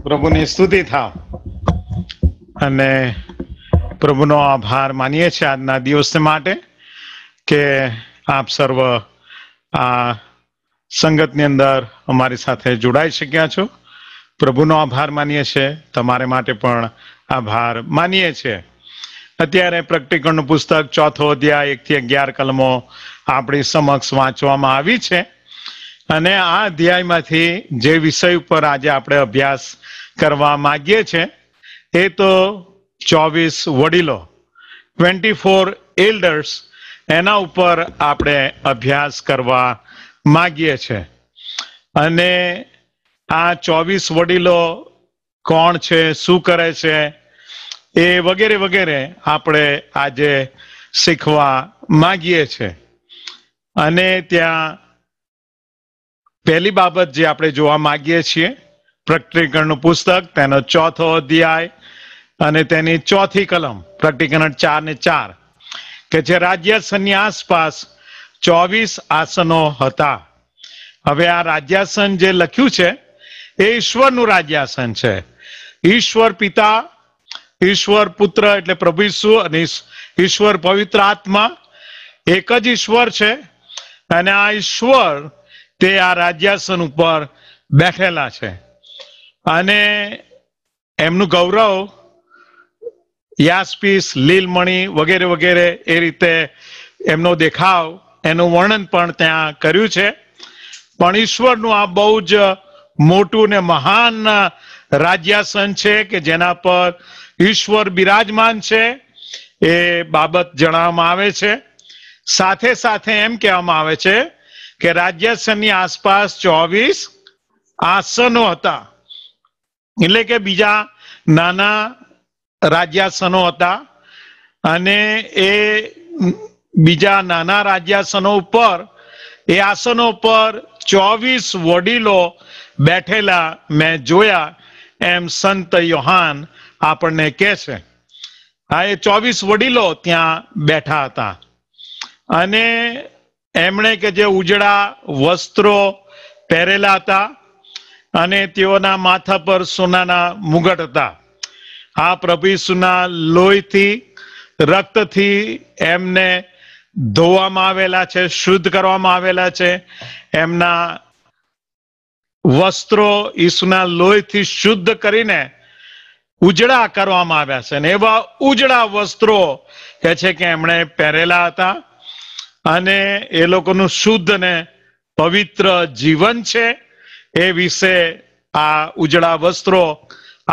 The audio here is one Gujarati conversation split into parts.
પ્રભુની સ્તુતિ થાવ અને પ્રભુનો આભાર માનીએ છીએ આજના દિવસ માટે કે આપ સર્વ આ સંગતની અંદર અમારી સાથે જોડાઈ શક્યા છો પ્રભુનો આભાર માનીએ છીએ તમારે માટે પણ આભાર માનીએ છીએ અત્યારે પ્રકટીકરણનું પુસ્તક ચોથો અધ્યાય એકથી અગિયાર કલમો આપણી સમક્ષ વાંચવામાં આવી છે અને આ અધ્યાયમાંથી જે વિષય ઉપર આજે આપણે અભ્યાસ કરવા માગીએ છીએ એ તો ચોવીસ વડીલો ટ્વેન્ટી ફોર એલ્ડર્સ એના ઉપર આપણે અભ્યાસ કરવા માગીએ છીએ અને આ ચોવીસ વડીલો કોણ છે શું કરે છે એ વગેરે વગેરે આપણે આજે શીખવા માગીએ છીએ અને ત્યાં પહેલી બાબત જે આપણે જોવા માગીએ છીએ પ્રકટીકરણનું પુસ્તક તેનો ચોથો અધ્યાય અને તેની ચોથી કલમ પ્રકટીકરણ ચાર ને ચાર કે જે રાજ્ય સંન્યાસ પાસ ચોવીસ આસનો હતા હવે આ રાજ્યાસન જે લખ્યું છે એ ઈશ્વરનું રાજ્યાસન છે ઈશ્વર પિતા ઈશ્વર પુત્ર એટલે પ્રભુ ઈસુ અને ઈશ્વર પવિત્ર આત્મા એક જ ઈશ્વર છે અને આ ઈશ્વર તે આ રાજ્યાસન ઉપર બેઠેલા છે અને એમનું ગૌરવ યાસપીસ લીલમણી વગેરે વગેરે એ રીતે એમનો દેખાવ એનું વર્ણન પણ ત્યાં કર્યું છે પણ ઈશ્વરનું આ બહુ જ મોટું ને મહાન રાજ્યાસન છે કે જેના પર ઈશ્વર બિરાજમાન છે એ બાબત જણાવવામાં આવે છે સાથે સાથે એમ કહેવામાં આવે છે કે રાજ્યાસનની આસપાસ ચોવીસ આસનો હતા એટલે કે બીજા નાના રાજ્યાસનો હતા અને એ બીજા નાના રાજ્યાસનો ઉપર એ આસનો પર ચોવીસ વડીલો બેઠેલા મેં જોયા એમ સંત યોહાન આપણને કહે છે આ એ ચોવીસ વડીલો ત્યાં બેઠા હતા અને એમણે કે જે ઉજળા વસ્ત્રો પહેરેલા હતા અને તેઓના માથા પર સોનાના મુગટ હતા આ પ્રભુ ઈસુના લોહીથી રક્તથી એમને ધોવામાં આવેલા છે શુદ્ધ કરવામાં આવેલા છે એમના વસ્ત્રો ઈસુના લોહીથી શુદ્ધ કરીને ઉજળા કરવામાં આવ્યા છે અને એવા ઉજળા વસ્ત્રો કે છે કે એમણે પહેરેલા હતા અને એ લોકોનું શુદ્ધ ને પવિત્ર જીવન છે એ વિશે આ ઉજળા વસ્ત્રો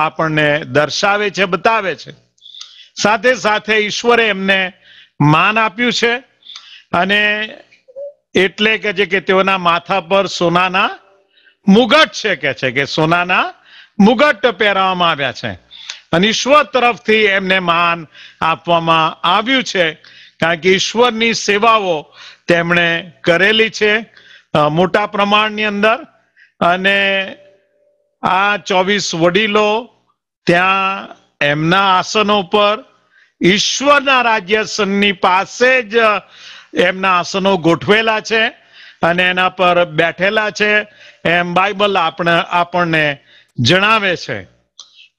આપણને દર્શાવે છે બતાવે છે સાથે સાથે ઈશ્વરે એમને માન આપ્યું છે અને એટલે કે છે કે તેઓના માથા પર સોનાના મુગટ છે કે છે કે સોનાના મુગટ પહેરાવવામાં આવ્યા છે અને ઈશ્વર તરફથી એમને માન આપવામાં આવ્યું છે કારણ કે ઈશ્વરની સેવાઓ તેમણે કરેલી છે મોટા પ્રમાણની અંદર અને આ ચોવીસ વડીલો ત્યાં એમના આસનો પર ઈશ્વરના રાજ્યસનની પાસે જ એમના આસનો ગોઠવેલા છે અને એના પર બેઠેલા છે એમ બાઇબલ આપણે આપણને જણાવે છે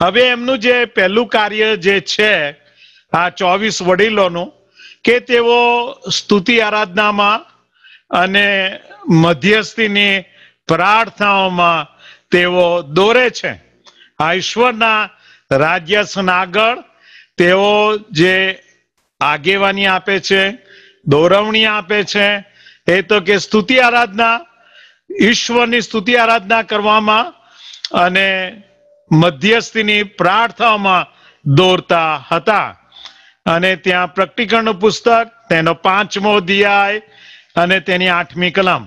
હવે એમનું જે પહેલું કાર્ય જે છે આ ચોવીસ વડીલોનું કે તેઓ સ્તુતિ આરાધનામાં અને મધ્યસ્થીની પ્રાર્થનાઓમાં તેઓ દોરે છે આ ઈશ્વરના રાજ્યાસન આગળ તેઓ જે આગેવાની આપે છે દોરવણી આપે છે એ તો કે સ્તુતિ આરાધના ઈશ્વરની સ્તુતિ આરાધના કરવામાં અને મધ્યસ્થીની પ્રાર્થનામાં દોરતા હતા અને ત્યાં પ્રકટીકરણનું પુસ્તક તેનો પાંચમો અધ્યાય અને તેની આઠમી કલમ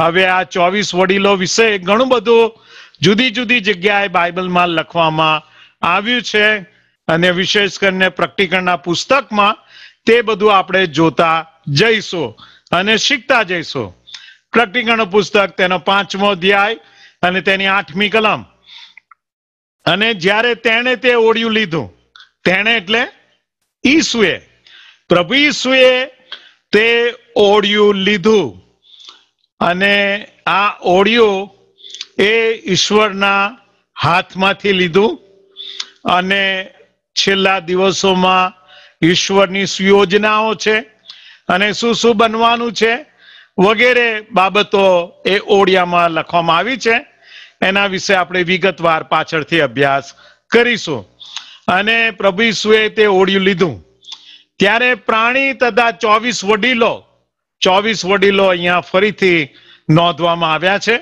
હવે આ ચોવીસ વડીલો વિશે ઘણું બધું જુદી જુદી જગ્યાએ બાઇબલમાં લખવામાં આવ્યું છે અને વિશેષ કરીને પ્રકટીકરણના પુસ્તકમાં તે બધું આપણે જોતા જઈશું અને શીખતા જઈશું પ્રકટીકરણ પુસ્તક તેનો પાંચમો અધ્યાય અને તેની આઠમી કલમ અને જ્યારે તેણે તે ઓળિયું લીધું તેણે એટલે ઈસુએ પ્રભુ ઈસુએ તે ઓળિયું લીધું અને આ ઓડિયો એ ઈશ્વરના હાથમાંથી લીધું અને છેલ્લા દિવસોમાં ઈશ્વરની સુયોજનાઓ છે અને શું શું બનવાનું છે વગેરે બાબતો એ ઓડિયામાં લખવામાં આવી છે એના વિશે આપણે વિગતવાર પાછળથી અભ્યાસ કરીશું અને પ્રભુ ઈસુએ તે ઓડિયું લીધું ત્યારે પ્રાણી તથા ચોવીસ વડીલો ચોવીસ વડીલો અહીંયા ફરીથી નોંધવામાં આવ્યા છે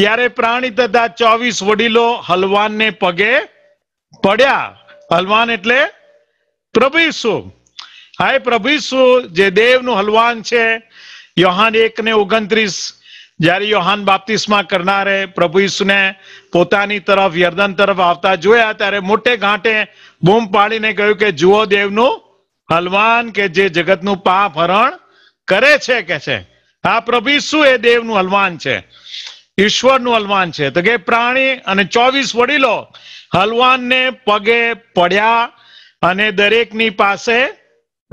ત્યારે પ્રાણી તથા ચોવીસ વડીલો હલવાનને પગે પડ્યા હલવાન એટલે પ્રભુ ઈસુ હાય પ્રભુ ઈસુ જે દેવનું હલવાન છે યોહાન એક ને ઓગણત્રીસ જ્યારે યોહાન બાપ્તિસ્મા કરનારે પ્રભુ ઈસુને પોતાની તરફ યર્દન તરફ આવતા જોયા ત્યારે મોટે ઘાટે બૂમ પાડીને કહ્યું કે જુઓ દેવનું હલવાન કે જે જગતનું પાપ હરણ કરે છે કે છે આ પ્રભુ શું એ દેવનું હલવાન છે ઈશ્વરનું હલવાન છે તો કે પ્રાણી અને ચોવીસ વડીલો હલવાનને પગે પડ્યા અને દરેકની પાસે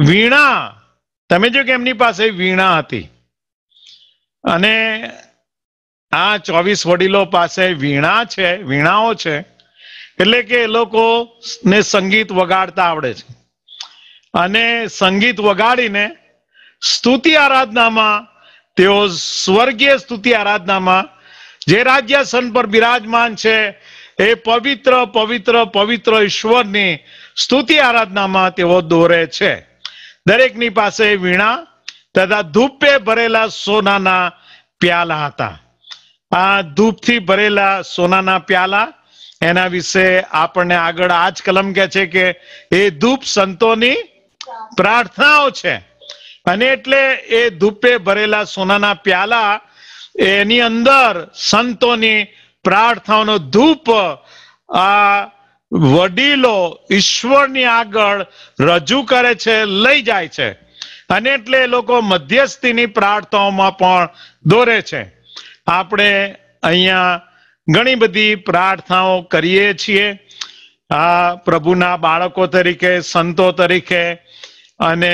વીણા તમે જો કે એમની પાસે વીણા હતી અને આ ચોવીસ વડીલો પાસે વીણા છે વીણાઓ છે એટલે કે એ લોકો ને સંગીત વગાડતા આવડે છે અને સંગીત વગાડીને સ્તુતિ આરાધનામાં તેઓ સ્વર્ગીય સ્તુતિ આરાધનામાં જે રાજ્યાસન પર બિરાજમાન છે એ પવિત્ર પવિત્ર પવિત્ર ઈશ્વરની સ્તુતિ આરાધનામાં તેઓ દોરે છે દરેકની પાસે વીણા તથા ધૂપે ભરેલા સોનાના પ્યાલા હતા આ ધૂપથી ભરેલા સોનાના પ્યાલા એના વિશે આપણને આગળ આ કલમ કહે છે કે એ ધૂપ સંતોની પ્રાર્થનાઓ છે અને એટલે એ ધૂપે ભરેલા સોનાના પ્યાલા એની અંદર સંતોની પ્રાર્થનાનો ધૂપ આ વડીલો ઈશ્વરની આગળ રજૂ કરે છે લઈ જાય છે અને એટલે એ લોકો મધ્યસ્થીની પ્રાર્થનાઓમાં પણ દોરે છે આપણે અહીંયા ઘણી બધી પ્રાર્થનાઓ કરીએ છીએ આ પ્રભુના બાળકો તરીકે સંતો તરીકે અને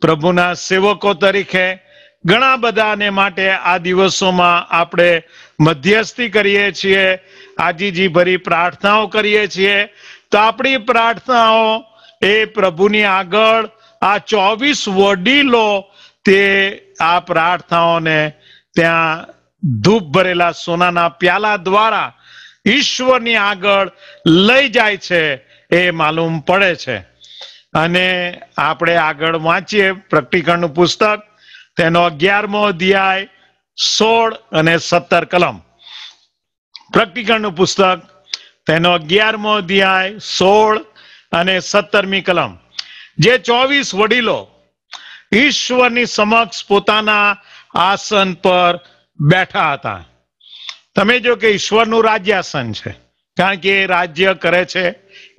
પ્રભુના સેવકો તરીકે ઘણા બધાને માટે આ દિવસોમાં આપણે મધ્યસ્થી કરીએ છીએ આજીજી ભરી પ્રાર્થનાઓ કરીએ છીએ તો આપણી પ્રાર્થનાઓ એ પ્રભુની આગળ આ ચોવીસ વડીલો તે આ પ્રાર્થનાઓને ત્યાં ધૂપ ભરેલા સોનાના પ્યાલા દ્વારા ઈશ્વરની આગળ લઈ જાય છે એ માલુમ પડે છે અને આપણે આગળ વાંચીએ પ્રકટીકરણનું પુસ્તક તેનો અગિયારમો અધ્યાય સોળ અને સત્તર કલમ પ્રકટીકરણનું પુસ્તક તેનો અગિયારમો અધ્યાય સોળ અને સત્તરમી કલમ જે ચોવીસ વડીલો ઈશ્વરની સમક્ષ પોતાના આસન પર બેઠા હતા તમે જો કે ઈશ્વરનું રાજ્યાસન છે કારણ કે એ રાજ્ય કરે છે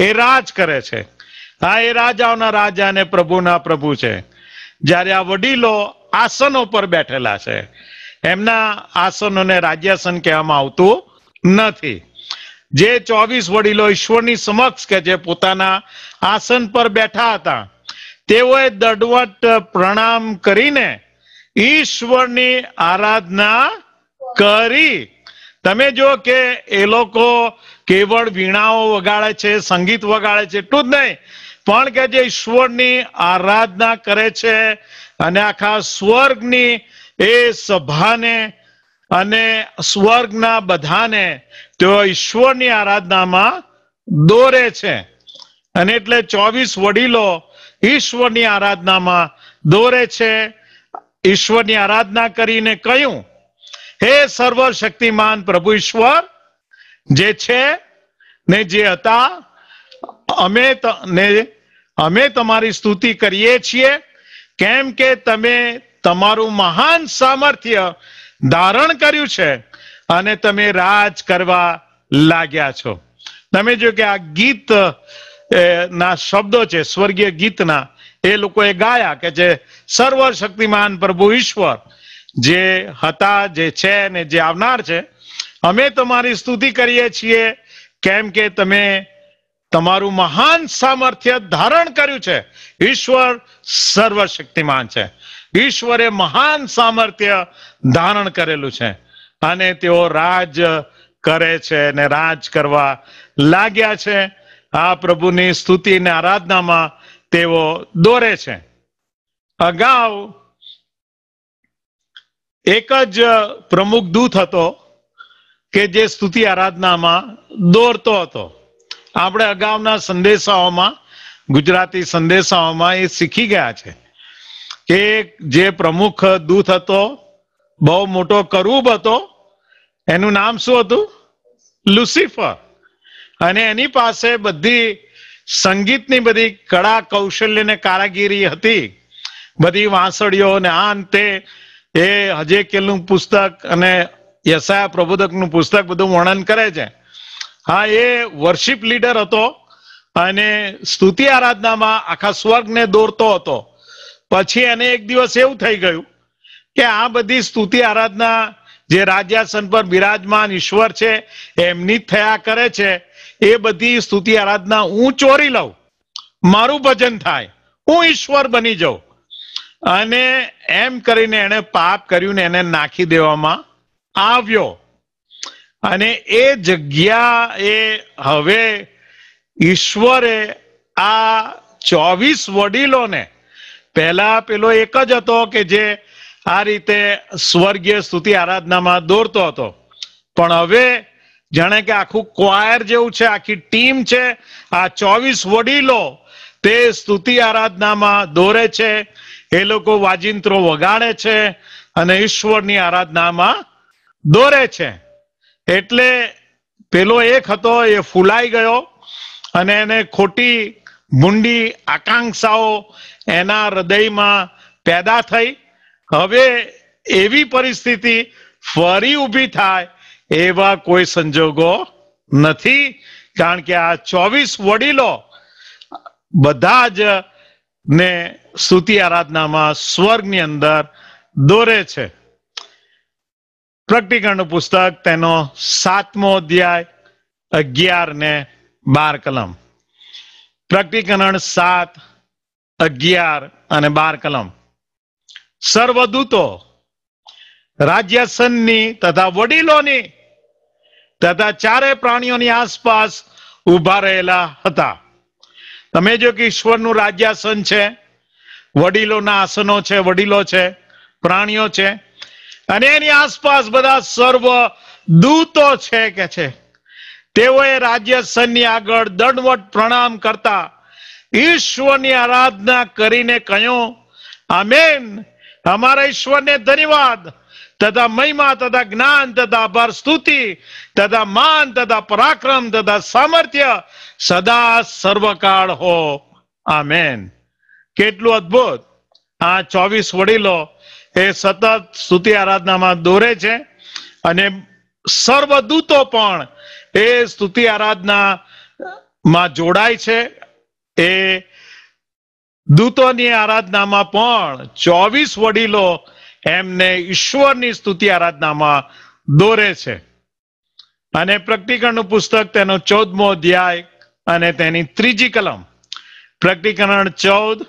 એ રાજ કરે છે હા એ રાજાઓના રાજા અને પ્રભુના પ્રભુ છે જ્યારે આ વડીલો આસનો પર બેઠેલા છે એમના આસનોને રાજ્યાસન કહેવામાં આવતું નથી જે ચોવીસ વડીલો ઈશ્વરની સમક્ષ કે જે પોતાના આસન પર બેઠા હતા તેઓએ દડવટ પ્રણામ કરીને ઈશ્વરની આરાધના કરી તમે જો કે એ લોકો કેવળ વીણાઓ વગાડે છે સંગીત વગાડે છે એટલું જ નહીં પણ કે જે ઈશ્વરની આરાધના કરે છે અને આખા સ્વર્ગની એ સભાને અને સ્વર્ગના બધાને તેઓ ઈશ્વરની આરાધનામાં દોરે છે અને એટલે ચોવીસ વડીલો ઈશ્વરની આરાધનામાં દોરે છે ઈશ્વરની આરાધના કરીને કહ્યું હે સર્વ શક્તિમાન પ્રભુ ઈશ્વર જે છે ને જે હતા અમે ને અમે તમારી સ્તુતિ કરીએ છીએ કેમ કે તમે તમારું મહાન સામર્થ્ય ધારણ કર્યું છે અને તમે રાજ કરવા લાગ્યા છો તમે જો કે આ ગીત ના શબ્દો છે સ્વર્ગીય ગીતના એ લોકોએ ગાયા કે જે સર્વ શક્તિમાન પ્રભુ ઈશ્વર જે હતા જે છે ને જે આવનાર છે અમે તમારી સ્તુતિ કરીએ છીએ કેમ કે તમે તમારું મહાન સામર્થ્ય ધારણ કર્યું છે ઈશ્વર સર્વશક્તિમાન છે ઈશ્વરે મહાન સામર્થ્ય ધારણ કરેલું છે અને તેઓ રાજ કરે છે ને રાજ કરવા લાગ્યા છે આ પ્રભુની સ્તુતિ ને આરાધનામાં તેઓ દોરે છે અગાઉ એક જ પ્રમુખ દૂત હતો કે જે સ્તુતિ આરાધનામાં દોરતો હતો આપણે અગાઉના સંદેશાઓમાં ગુજરાતી સંદેશાઓમાં એ શીખી ગયા છે કે જે પ્રમુખ દૂત હતો બહુ મોટો કરૂબ હતો એનું નામ શું હતું લુસિફર અને એની પાસે બધી સંગીતની બધી કળા કૌશલ્ય ને કારાગીરી હતી બધી વાંસળીઓ ને આ અંતે એ હજે કેલનું પુસ્તક અને યસાયા નું પુસ્તક બધું વર્ણન કરે છે હા એ વર્શિપ લીડર હતો અને સ્તુતિ આરાધનામાં આખા સ્વર્ગને દોરતો હતો પછી એને એક દિવસ એવું થઈ ગયું કે આ બધી સ્તુતિ આરાધના જે રાજ્યાસન પર બિરાજમાન ઈશ્વર છે એમની થયા કરે છે એ બધી સ્તુતિ આરાધના હું ચોરી લઉં મારું ભજન થાય હું ઈશ્વર બની જાઉં અને એમ કરીને એને પાપ કર્યું ને એને નાખી દેવામાં આવ્યો અને એ જગ્યા એ હવે ઈશ્વરે આ ચોવીસ વડીલોને પહેલા પેલો એક જ હતો કે જે આ રીતે સ્વર્ગીય સ્તુતિ આરાધનામાં દોરતો હતો પણ હવે જાણે કે આખું ક્વાયર જેવું છે આખી ટીમ છે આ ચોવીસ વડીલો તે સ્તુતિ આરાધનામાં દોરે છે એ લોકો વાજિંત્રો વગાડે છે અને ઈશ્વરની આરાધનામાં દોરે છે એટલે પેલો એક હતો એ ફૂલાઈ ગયો અને એને ખોટી મુંડી આકાંક્ષાઓ એના હૃદયમાં પેદા થઈ હવે એવી પરિસ્થિતિ ફરી ઊભી થાય એવા કોઈ સંજોગો નથી કારણ કે આ ચોવીસ વડીલો બધા જ ને સ્તુતિ આરાધનામાં સ્વર્ગની અંદર દોરે છે પ્રકટીકરણનું પુસ્તક તેનો સાતમો અધ્યાય અગિયાર ને બાર કલમ પ્રકટીકરણ સાત અગિયાર અને બાર કલમ સર્વદૂતો રાજ્યસનની તથા વડીલોની તથા ચારે પ્રાણીઓની આસપાસ ઉભા રહેલા હતા તમે જો કે ઈશ્વરનું રાજ્યાસન છે વડીલોના આસનો છે વડીલો છે પ્રાણીઓ છે અને એની આસપાસ બધા સર્વ દૂતો છે કે છે તેઓએ રાજ્ય સનની આગળ દંડવટ પ્રણામ કરતા ઈશ્વરની આરાધના કરીને કહ્યું આમેન અમારા ઈશ્વરને ધન્યવાદ તથા મહિમા તથા જ્ઞાન તથા આભાર સ્તુતિ તથા માન તથા પરાક્રમ તથા સામર્થ્ય સદા સર્વકાળ હો આમેન કેટલું અદ્ભુત આ ચોવીસ વડીલો એ સતત સ્તુતિ આરાધનામાં દોરે છે અને સર્વદૂતો પણ એ સ્તુતિ આરાધના માં જોડાય છે એ દૂતોની આરાધનામાં પણ ચોવીસ વડીલો એમને ઈશ્વરની સ્તુતિ આરાધનામાં દોરે છે અને પ્રકટીકરણનું પુસ્તક તેનો ચૌદમો અધ્યાય અને તેની ત્રીજી કલમ પ્રકટીકરણ ચૌદ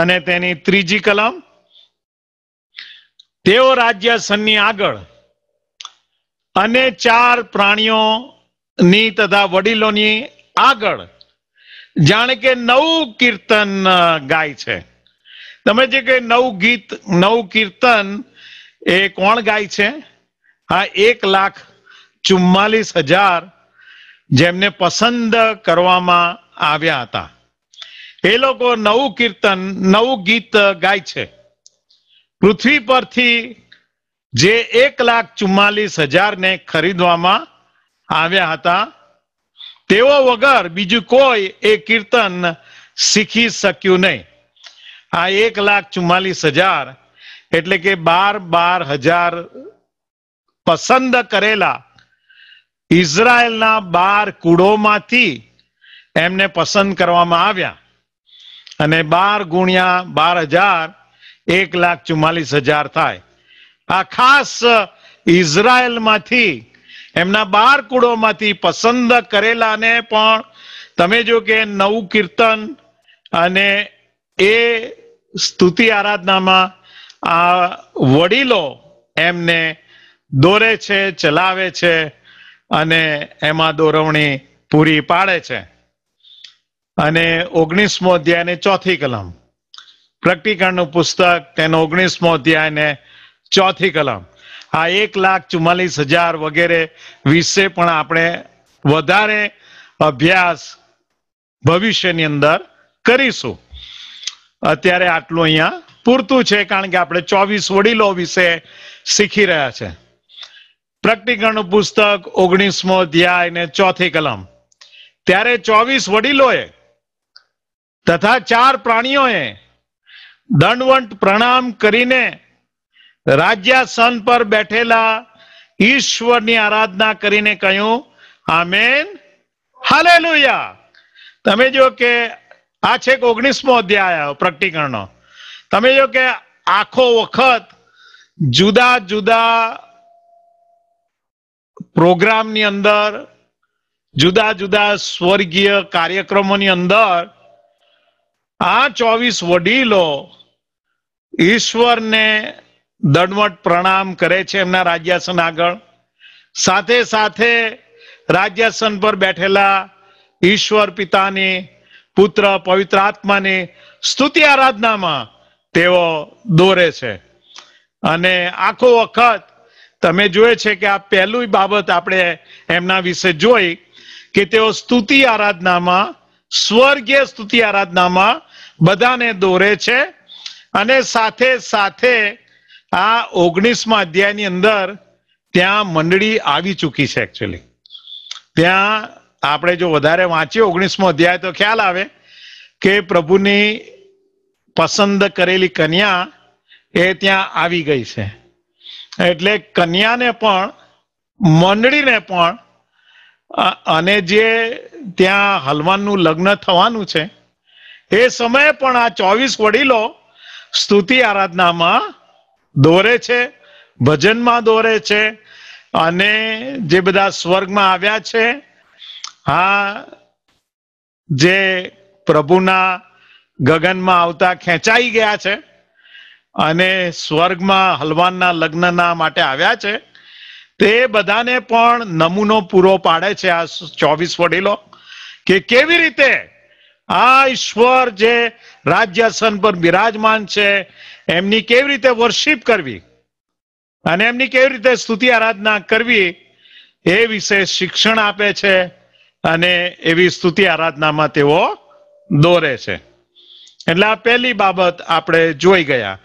અને તેની ત્રીજી કલમ તેઓ રાજ્ય સનની આગળ અને ચાર પ્રાણીઓની તથા વડીલોની આગળ જાણે કે નવું કીર્તન ગાય છે તમે જે કે નવ ગીત નવ કીર્તન એ કોણ ગાય છે હા એક લાખ ચુમ્માલીસ હજાર જેમને પસંદ કરવામાં આવ્યા હતા એ લોકો નવું કીર્તન નવું ગીત ગાય છે પૃથ્વી પરથી જે એક લાખ ચુમ્માલીસ ને ખરીદવામાં આવ્યા હતા તેઓ વગર બીજું કોઈ એ કીર્તન શીખી શક્યું નહીં આ એક લાખ ચુમ્માલીસ હજાર એટલે કે બાર બાર હજાર પસંદ કરેલા ઇઝરાયલના બાર કુળોમાંથી એમને પસંદ કરવામાં આવ્યા અને બાર ગુણ્યા બાર હજાર એક લાખ ચુમાલીસ હજાર થાય આ ખાસ માંથી એમના બાર કુળોમાંથી પસંદ ને પણ તમે જો કે નવું કીર્તન અને એ સ્તુતિ આરાધનામાં આ વડીલો એમને દોરે છે ચલાવે છે અને એમાં દોરવણી પૂરી પાડે છે અને ઓગણીસમો અધ્યાયની ચોથી કલમ પ્રકટીકરણનું પુસ્તક તેનો ઓગણીસમો અધ્યાય ને ચોથી કલમ આ એક લાખ ચુમ્માલીસ હજાર વગેરે વિશે પણ આપણે વધારે અભ્યાસ ભવિષ્યની અંદર કરીશું અત્યારે આટલું અહીંયા પૂરતું છે કારણ કે આપણે ચોવીસ વડીલો વિશે શીખી રહ્યા છે પ્રકટીકરણનું પુસ્તક ઓગણીસમો અધ્યાય ને ચોથી કલમ ત્યારે ચોવીસ વડીલોએ તથા ચાર પ્રાણીઓએ દંડવંત પ્રણામ કરીને રાજ્યાસન પર બેઠેલા ઈશ્વરની આરાધના કરીને કહ્યું આમેન હાલેલુયા તમે જો કે આ છે ઓગણીસમો અધ્યાય પ્રકટીકરણનો તમે જો કે આખો વખત જુદા જુદા પ્રોગ્રામની અંદર જુદા જુદા સ્વર્ગીય કાર્યક્રમોની અંદર આ ચોવીસ વડીલો ઈશ્વરને દંડવટ પ્રણામ કરે છે એમના રાજ્યાસન આગળ સાથે સાથે રાજ્યાસન પર બેઠેલા ઈશ્વર પિતાની પુત્ર પવિત્ર આત્માની સ્તુતિ આરાધનામાં તેઓ દોરે છે અને આખો વખત તમે જોયે છે કે આ પહેલું બાબત આપણે એમના વિશે જોઈ કે તેઓ સ્તુતિ આરાધનામાં સ્વર્ગીય સ્તુતિ આરાધનામાં બધાને દોરે છે અને સાથે સાથે આ ઓગણીસમાં અધ્યાયની અંદર ત્યાં મંડળી આવી ચૂકી છે એકચ્યુઅલી ત્યાં આપણે જો વધારે વાંચીએ ઓગણીસમો અધ્યાય તો ખ્યાલ આવે કે પ્રભુની પસંદ કરેલી કન્યા એ ત્યાં આવી ગઈ છે એટલે કન્યાને પણ મંડળીને પણ અને જે ત્યાં હલવાનનું લગ્ન થવાનું છે એ સમયે પણ આ ચોવીસ વડીલો સ્તુતિ આરાધનામાં દોરે છે ભજનમાં દોરે છે અને જે બધા સ્વર્ગમાં આવ્યા છે હા જે પ્રભુના ગગનમાં આવતા ખેંચાઈ ગયા છે અને સ્વર્ગમાં હલવાનના લગ્નના માટે આવ્યા છે તે બધાને પણ નમૂનો પૂરો પાડે છે આ ચોવીસ વડીલો કે કેવી રીતે આ ઈશ્વર જે રાજ્યાસન પર બિરાજમાન છે એમની કેવી રીતે વર્શિપ કરવી અને એમની કેવી રીતે સ્તુતિ આરાધના કરવી એ વિશે શિક્ષણ આપે છે અને એવી સ્તુતિ આરાધનામાં તેઓ દોરે છે એટલે આ પહેલી બાબત આપણે જોઈ ગયા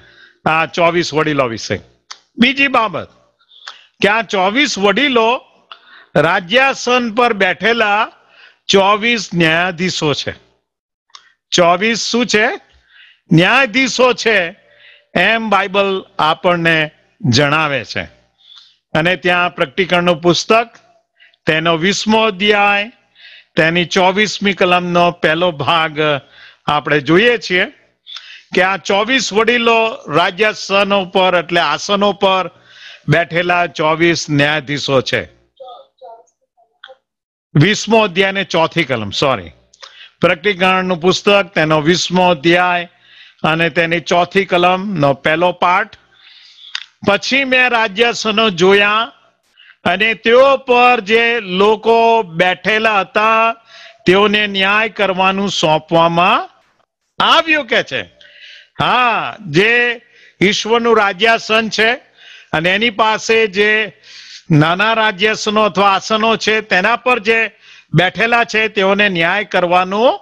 આ ચોવીસ વડીલો વિશે બીજી બાબત ક્યાં ચોવીસ વડીલો રાજ્યાસન પર બેઠેલા ચોવીસ ન્યાયાધીશો છે ચોવીસ શું છે ન્યાયાધીશો છે એમ બાઇબલ આપણને જણાવે છે અને ત્યાં પ્રકટીકરણનું પુસ્તક તેનો વીસમો અધ્યાય તેની ચોવીસમી કલમનો પહેલો ભાગ આપણે જોઈએ છીએ કે આ ચોવીસ વડીલો રાજ્યાસનો પર એટલે આસનો પર બેઠેલા ચોવીસ ન્યાયાધીશો છે વીસમો અધ્યાય ને ચોથી કલમ સોરી પ્રકટીકરણ નું પુસ્તક તેનો વીસમો અધ્યાય અને તેની ચોથી કલમ નો પહેલો પાઠ પછી મેં રાજ્યસનો જોયા અને તેઓ પર જે લોકો બેઠેલા હતા તેઓને ન્યાય કરવાનું સોંપવામાં આવ્યું કે છે હા જે ઈશ્વરનું રાજ્યાસન છે અને એની પાસે જે નાના રાજ્યસનો અથવા આસનો છે તેના પર જે બેઠેલા છે તેઓને ન્યાય કરવાનું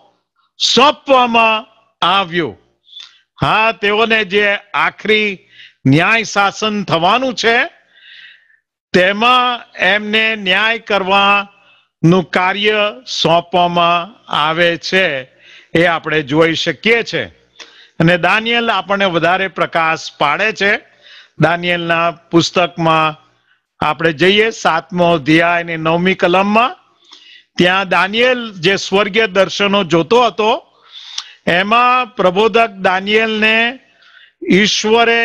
સોંપવામાં આવ્યું હા તેઓને જે આખરી ન્યાય શાસન થવાનું છે તેમાં એમને ન્યાય કરવાનું કાર્ય સોંપવામાં આવે છે એ આપણે જોઈ શકીએ છીએ અને દાનિયલ આપણને વધારે પ્રકાશ પાડે છે દાનિયેલના પુસ્તકમાં આપણે જઈએ સાતમો અધ્યાય અને નવમી કલમમાં ત્યાં દાનિયેલ જે સ્વર્ગીય દર્શનો જોતો હતો એમાં પ્રબોધક દાનિયેલને ઈશ્વરે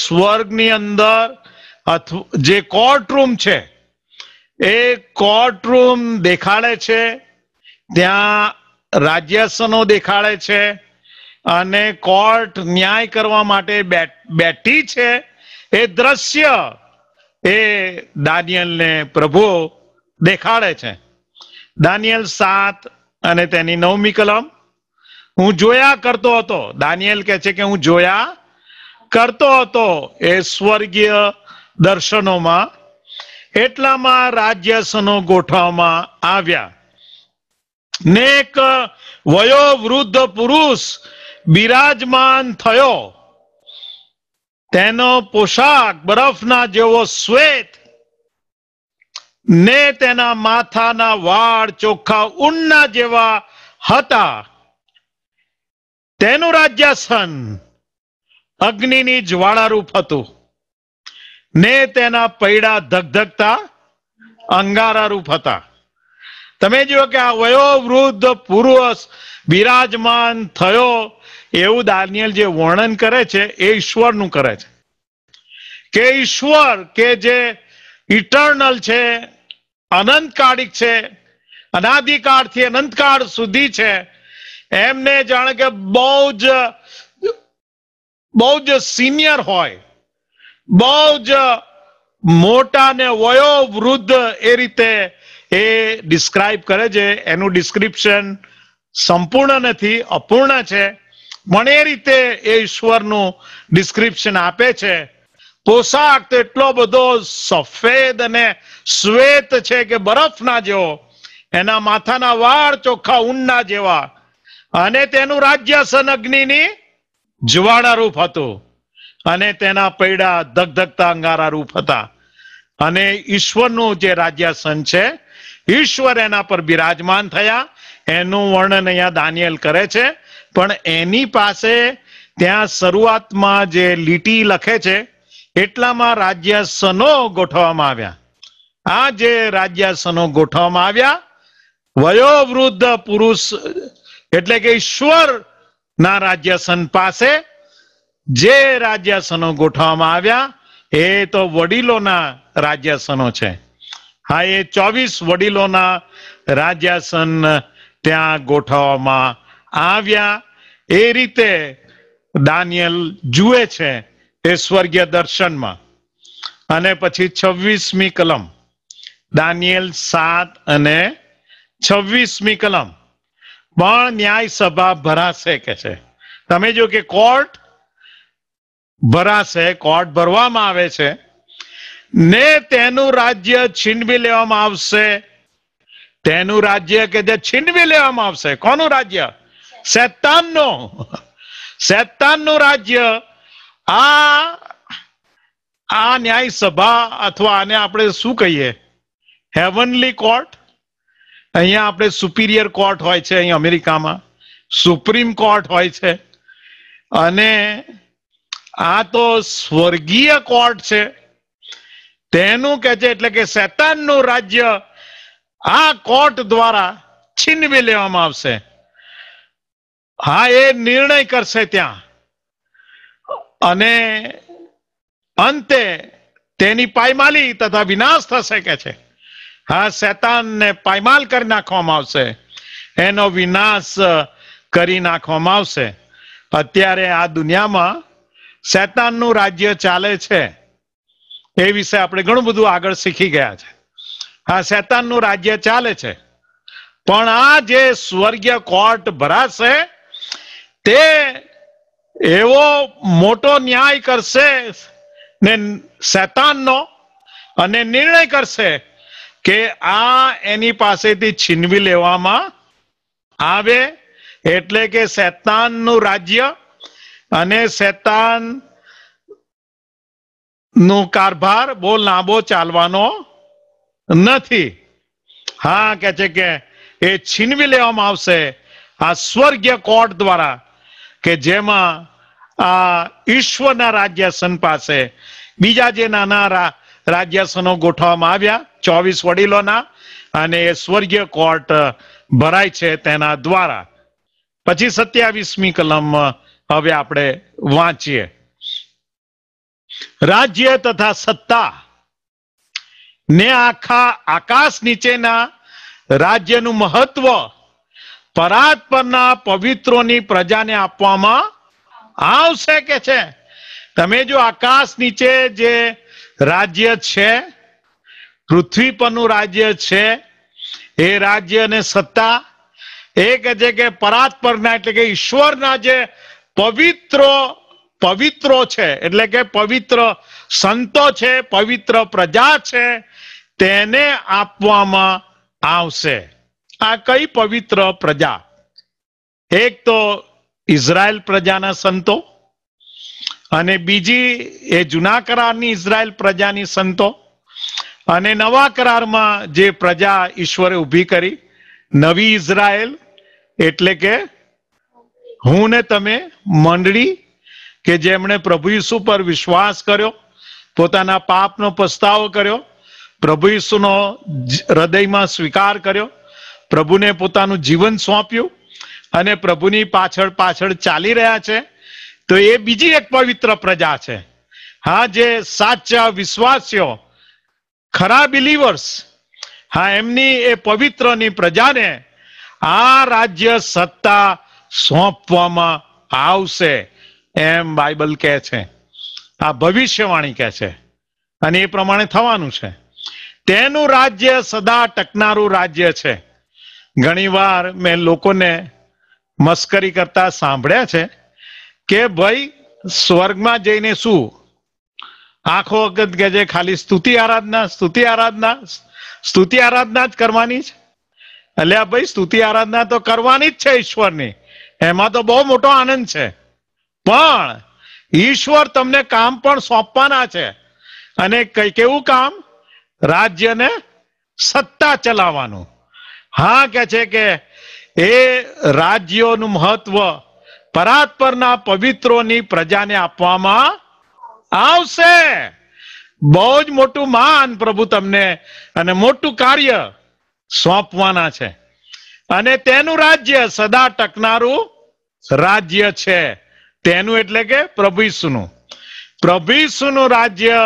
સ્વર્ગની અંદર જે કોર્ટ રૂમ છે એ કોર્ટ રૂમ દેખાડે છે ત્યાં રાજ્યાસનો દેખાડે છે અને કોર્ટ ન્યાય કરવા માટે બેઠી છે એ દ્રશ્ય એ દાનિયલને પ્રભુ દેખાડે છે દાનિયલ સાત અને તેની નવમી કલમ હું જોયા કરતો હતો દાનિયલ કહે છે કે હું જોયા કરતો હતો એ સ્વર્ગીય દર્શનોમાં એટલામાં રાજ્યસનો ગોઠવવામાં આવ્યા નેક વયો વૃદ્ધ પુરુષ બિરાજમાન થયો તેનો પોશાક બરફના જેવો શ્વેત ને તેના માથાના વાળ ચોખ્ખા ઊનના જેવા હતા તેનું રાજ્યાસન અગ્નિની જ્વાળારૂપ હતું ને તેના પૈડા ધગધગતા અંગારારૂપ હતા તમે જુઓ કે આ વયો વૃદ્ધ પુરુષ બિરાજમાન થયો એવું દાનિયલ જે વર્ણન કરે છે એ ઈશ્વરનું કરે છે કે ઈશ્વર કે જે ઇટર્નલ છે અનંતકાળિક છે અનાદિકાળથી અનંતકાળ સુધી છે એમને જાણે કે બહુ જ બહુ જ સિનિયર હોય બહુ જ મોટા ને વયોવૃદ્ધ એ રીતે એ ડિસ્ક્રાઇબ કરે છે એનું ડિસ્ક્રિપ્શન સંપૂર્ણ નથી અપૂર્ણ છે મને રીતે એ ઈશ્વરનું ડિસ્ક્રિપ્શન આપે છે પોશાક તો એટલો બધો સફેદ અને શ્વેત છે કે બરફના જેવો એના માથાના વાળ ચોખ્ખા ઊનના જેવા અને તેનું રાજ્યાસન અગ્નિની જ્વાળા રૂપ હતું અને તેના પૈડા ધગધગતા અંગારા રૂપ હતા અને ઈશ્વરનું જે રાજ્યાસન છે ઈશ્વર એના પર બિરાજમાન થયા એનું વર્ણન અહીંયા દાનિયલ કરે છે પણ એની પાસે ત્યાં શરૂઆતમાં જે લીટી લખે છે એટલામાં રાજ્યાસનો ગોઠવવામાં આવ્યા આ જે રાજ્યાસનો ગોઠવવામાં આવ્યા વયોવૃદ્ધ પુરુષ એટલે કે ઈશ્વર ના રાજ્યાસન પાસે જે રાજ્યાસનો ગોઠવવામાં આવ્યા એ તો વડીલોના રાજ્યાસનો છે હા એ ચોવીસ વડીલોના રાજ્યાસન ત્યાં ગોઠવવામાં આવ્યા એ રીતે દાનિયલ જુએ છે એ સ્વર્ગીય દર્શનમાં અને પછી છવ્વીસમી કલમ દાનિયલ સાત અને છવ્વીસમી કલમ પણ ન્યાય સભા ભરાશે કે છે તમે જો કે કોર્ટ ભરાશે કોર્ટ ભરવામાં આવે છે ને તેનું રાજ્ય છીનવી લેવામાં આવશે તેનું રાજ્ય કે જે છીનવી લેવામાં આવશે કોનું રાજ્ય શૈતાનનો શૈતાનનું રાજ્ય આ આ ન્યાય સભા અથવા આને આપણે શું કહીએ હેવનલી કોર્ટ અહીંયા આપણે સુપિરિયર કોર્ટ હોય છે અહીં અમેરિકામાં સુપ્રીમ કોર્ટ હોય છે અને આ તો સ્વર્ગીય કોર્ટ છે તેનું કે છે એટલે કે શૈતાનનું રાજ્ય આ કોર્ટ દ્વારા છીનવી લેવામાં આવશે હા એ નિર્ણય કરશે ત્યાં અને અંતે તેની પાયમાલી તથા વિનાશ થશે કે છે હા શેતાનને પાયમાલ કરી નાખવામાં આવશે એનો વિનાશ કરી નાખવામાં આવશે અત્યારે આ દુનિયામાં શેતાનનું રાજ્ય ચાલે છે એ વિશે આપણે ઘણું બધું આગળ શીખી ગયા છે હા શેતાનનું રાજ્ય ચાલે છે પણ આ જે સ્વર્ગીય કોર્ટ ભરાશે તે એવો મોટો ન્યાય કરશે ને શેતાનનો અને નિર્ણય કરશે કે આ એની પાસેથી છીનવી લેવામાં આવે એટલે કે શેતાનનું રાજ્ય અને શેતાન નું કારભાર બહુ લાંબો ચાલવાનો નથી હા કે છે કે એ છીનવી લેવામાં આવશે આ સ્વર્ગીય કોર્ટ દ્વારા કે જેમાં આ ઈશ્વરના રાજ્યાસન પાસે બીજા જે નાના રાજ્યાસનો ગોઠવવામાં આવ્યા ચોવીસ વડીલોના અને સ્વર્ગીય કોર્ટ ભરાય છે તેના દ્વારા પછી સત્યાવીસમી કલમ હવે આપણે વાંચીએ રાજ્ય તથા સત્તા ને આખા આકાશ નીચેના રાજ્યનું મહત્વ પરાત પરના પવિત્રોની પ્રજાને આપવામાં આવશે કે છે તમે જો આકાશ નીચે જે રાજ્ય છે પૃથ્વી પરનું રાજ્ય છે એ રાજ્ય અને સત્તા એ કે છે કે પરાત પરના એટલે કે ઈશ્વરના જે પવિત્રો પવિત્રો છે એટલે કે પવિત્ર સંતો છે પવિત્ર પ્રજા છે તેને આપવામાં આવશે આ કઈ પવિત્ર પ્રજા એક તો ઇઝરાયલ પ્રજાના સંતો અને બીજી એ જૂના કરારની ઇઝરાયલ પ્રજાની સંતો અને નવા કરારમાં જે પ્રજા ઈશ્વરે ઊભી કરી નવી ઇઝરાયલ એટલે કે હું ને તમે મંડળી કે જેમણે પ્રભુ ઈસુ પર વિશ્વાસ કર્યો પોતાના પાપનો પસ્તાવો કર્યો પ્રભુ ઈસુનો હૃદયમાં સ્વીકાર કર્યો પ્રભુને પોતાનું જીવન સોંપ્યું અને પ્રભુની પાછળ પાછળ ચાલી રહ્યા છે તો એ બીજી એક પવિત્ર પ્રજા છે હા જે સાચા વિશ્વાસીઓ ખરા બિલીવર્સ હા એમની એ પવિત્રની પ્રજાને આ રાજ્ય સત્તા સોંપવામાં આવશે એમ બાઇબલ કહે છે આ ભવિષ્યવાણી કહે છે અને એ પ્રમાણે થવાનું છે તેનું રાજ્ય સદા ટકનારું રાજ્ય છે ઘણીવાર મેં લોકોને મસ્કરી કરતા સાંભળ્યા છે કે ભાઈ સ્વર્ગમાં જઈને શું આંખો વખત જે ખાલી સ્તુતિ આરાધના સ્તુતિ આરાધના સ્તુતિ આરાધના જ કરવાની છે એટલે ભાઈ સ્તુતિ આરાધના તો કરવાની જ છે ઈશ્વરની એમાં તો બહુ મોટો આનંદ છે પણ ઈશ્વર તમને કામ પણ સોંપવાના છે અને કઈ કેવું કામ રાજ્યને સત્તા ચલાવવાનું હા કે છે કે એ રાજ્યોનું મહત્વ પરાત્પરના પવિત્રોની પ્રજાને આપવામાં આવશે બહુ જ મોટું માન પ્રભુ તમને અને મોટું કાર્ય સોંપવાના છે અને તેનું રાજ્ય સદા ટકનારું રાજ્ય છે તેનું એટલે કે પ્રભુ ઈસુનું પ્રભુ ઈસુનું રાજ્ય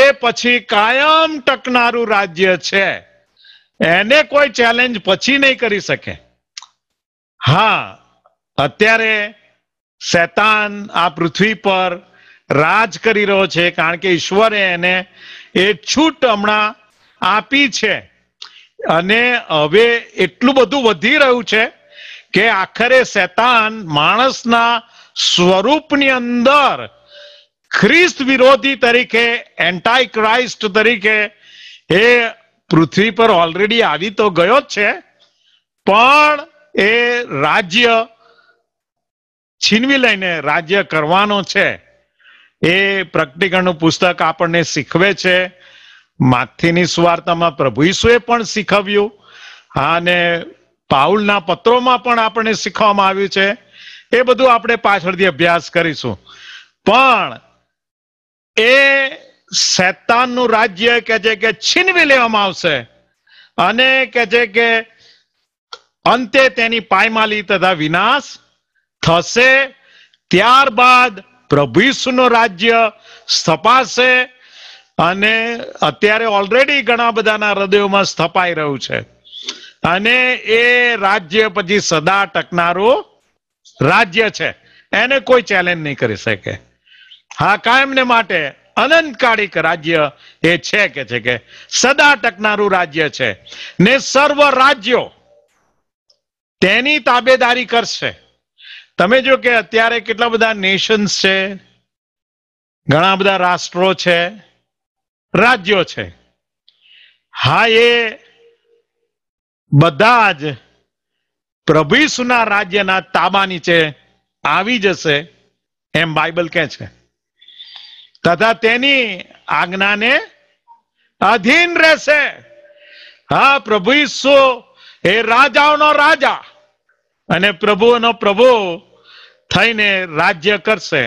એ પછી કાયમ ટકનારું રાજ્ય છે એને કોઈ ચેલેન્જ પછી નહીં કરી શકે હા અત્યારે શેતાન આ પૃથ્વી પર રાજ કરી રહ્યો છે કારણ કે ઈશ્વરે એને એ છૂટ હમણાં આપી છે અને હવે એટલું બધું વધી રહ્યું છે કે આખરે શેતાન માણસના સ્વરૂપની અંદર ખ્રિસ્ત વિરોધી તરીકે એન્ટાઈ ક્રાઇસ્ટ તરીકે એ પૃથ્વી પર ઓલરેડી આવી તો ગયો જ છે પણ એ રાજ્ય છીનવી લઈને રાજ્ય કરવાનો છે એ પ્રકટીકરણનું પુસ્તક આપણને શીખવે છે માથીની સ્વાર્થમાં પ્રભુ ઈસુએ પણ શીખવ્યું અને પાઉલના પત્રોમાં પણ આપણને શીખવામાં આવ્યું છે એ બધું આપણે પાછળથી અભ્યાસ કરીશું પણ એ નું રાજ્ય કે છે કે છીનવી લેવામાં આવશે અને કે છે કે અંતે તેની પાયમાલી તથા વિનાશ થશે ત્યારબાદ પ્રભુ નું રાજ્ય સ્થપાશે અને અત્યારે ઓલરેડી ઘણા બધાના હૃદયોમાં સ્થપાઈ રહ્યું છે અને એ રાજ્ય પછી સદા ટકનારું રાજ્ય છે એને કોઈ ચેલેન્જ નહીં કરી શકે હા કાયમને માટે અનંતકાળિક રાજ્ય એ છે કે છે કે સદા ટકનારું રાજ્ય છે ને સર્વ રાજ્યો તેની તાબેદારી કરશે તમે જો કે અત્યારે કેટલા બધા નેશન્સ છે ઘણા બધા રાષ્ટ્રો છે રાજ્યો છે હા એ બધા જ પ્રભુ રાજ્યના તાબા નીચે આવી જશે એમ બાઇબલ કે છે તથા તેની આજ્ઞાને અધીન રહેશે હા પ્રભુ ઈસુ એ રાજાઓનો રાજા અને પ્રભુનો પ્રભુ થઈને રાજ્ય કરશે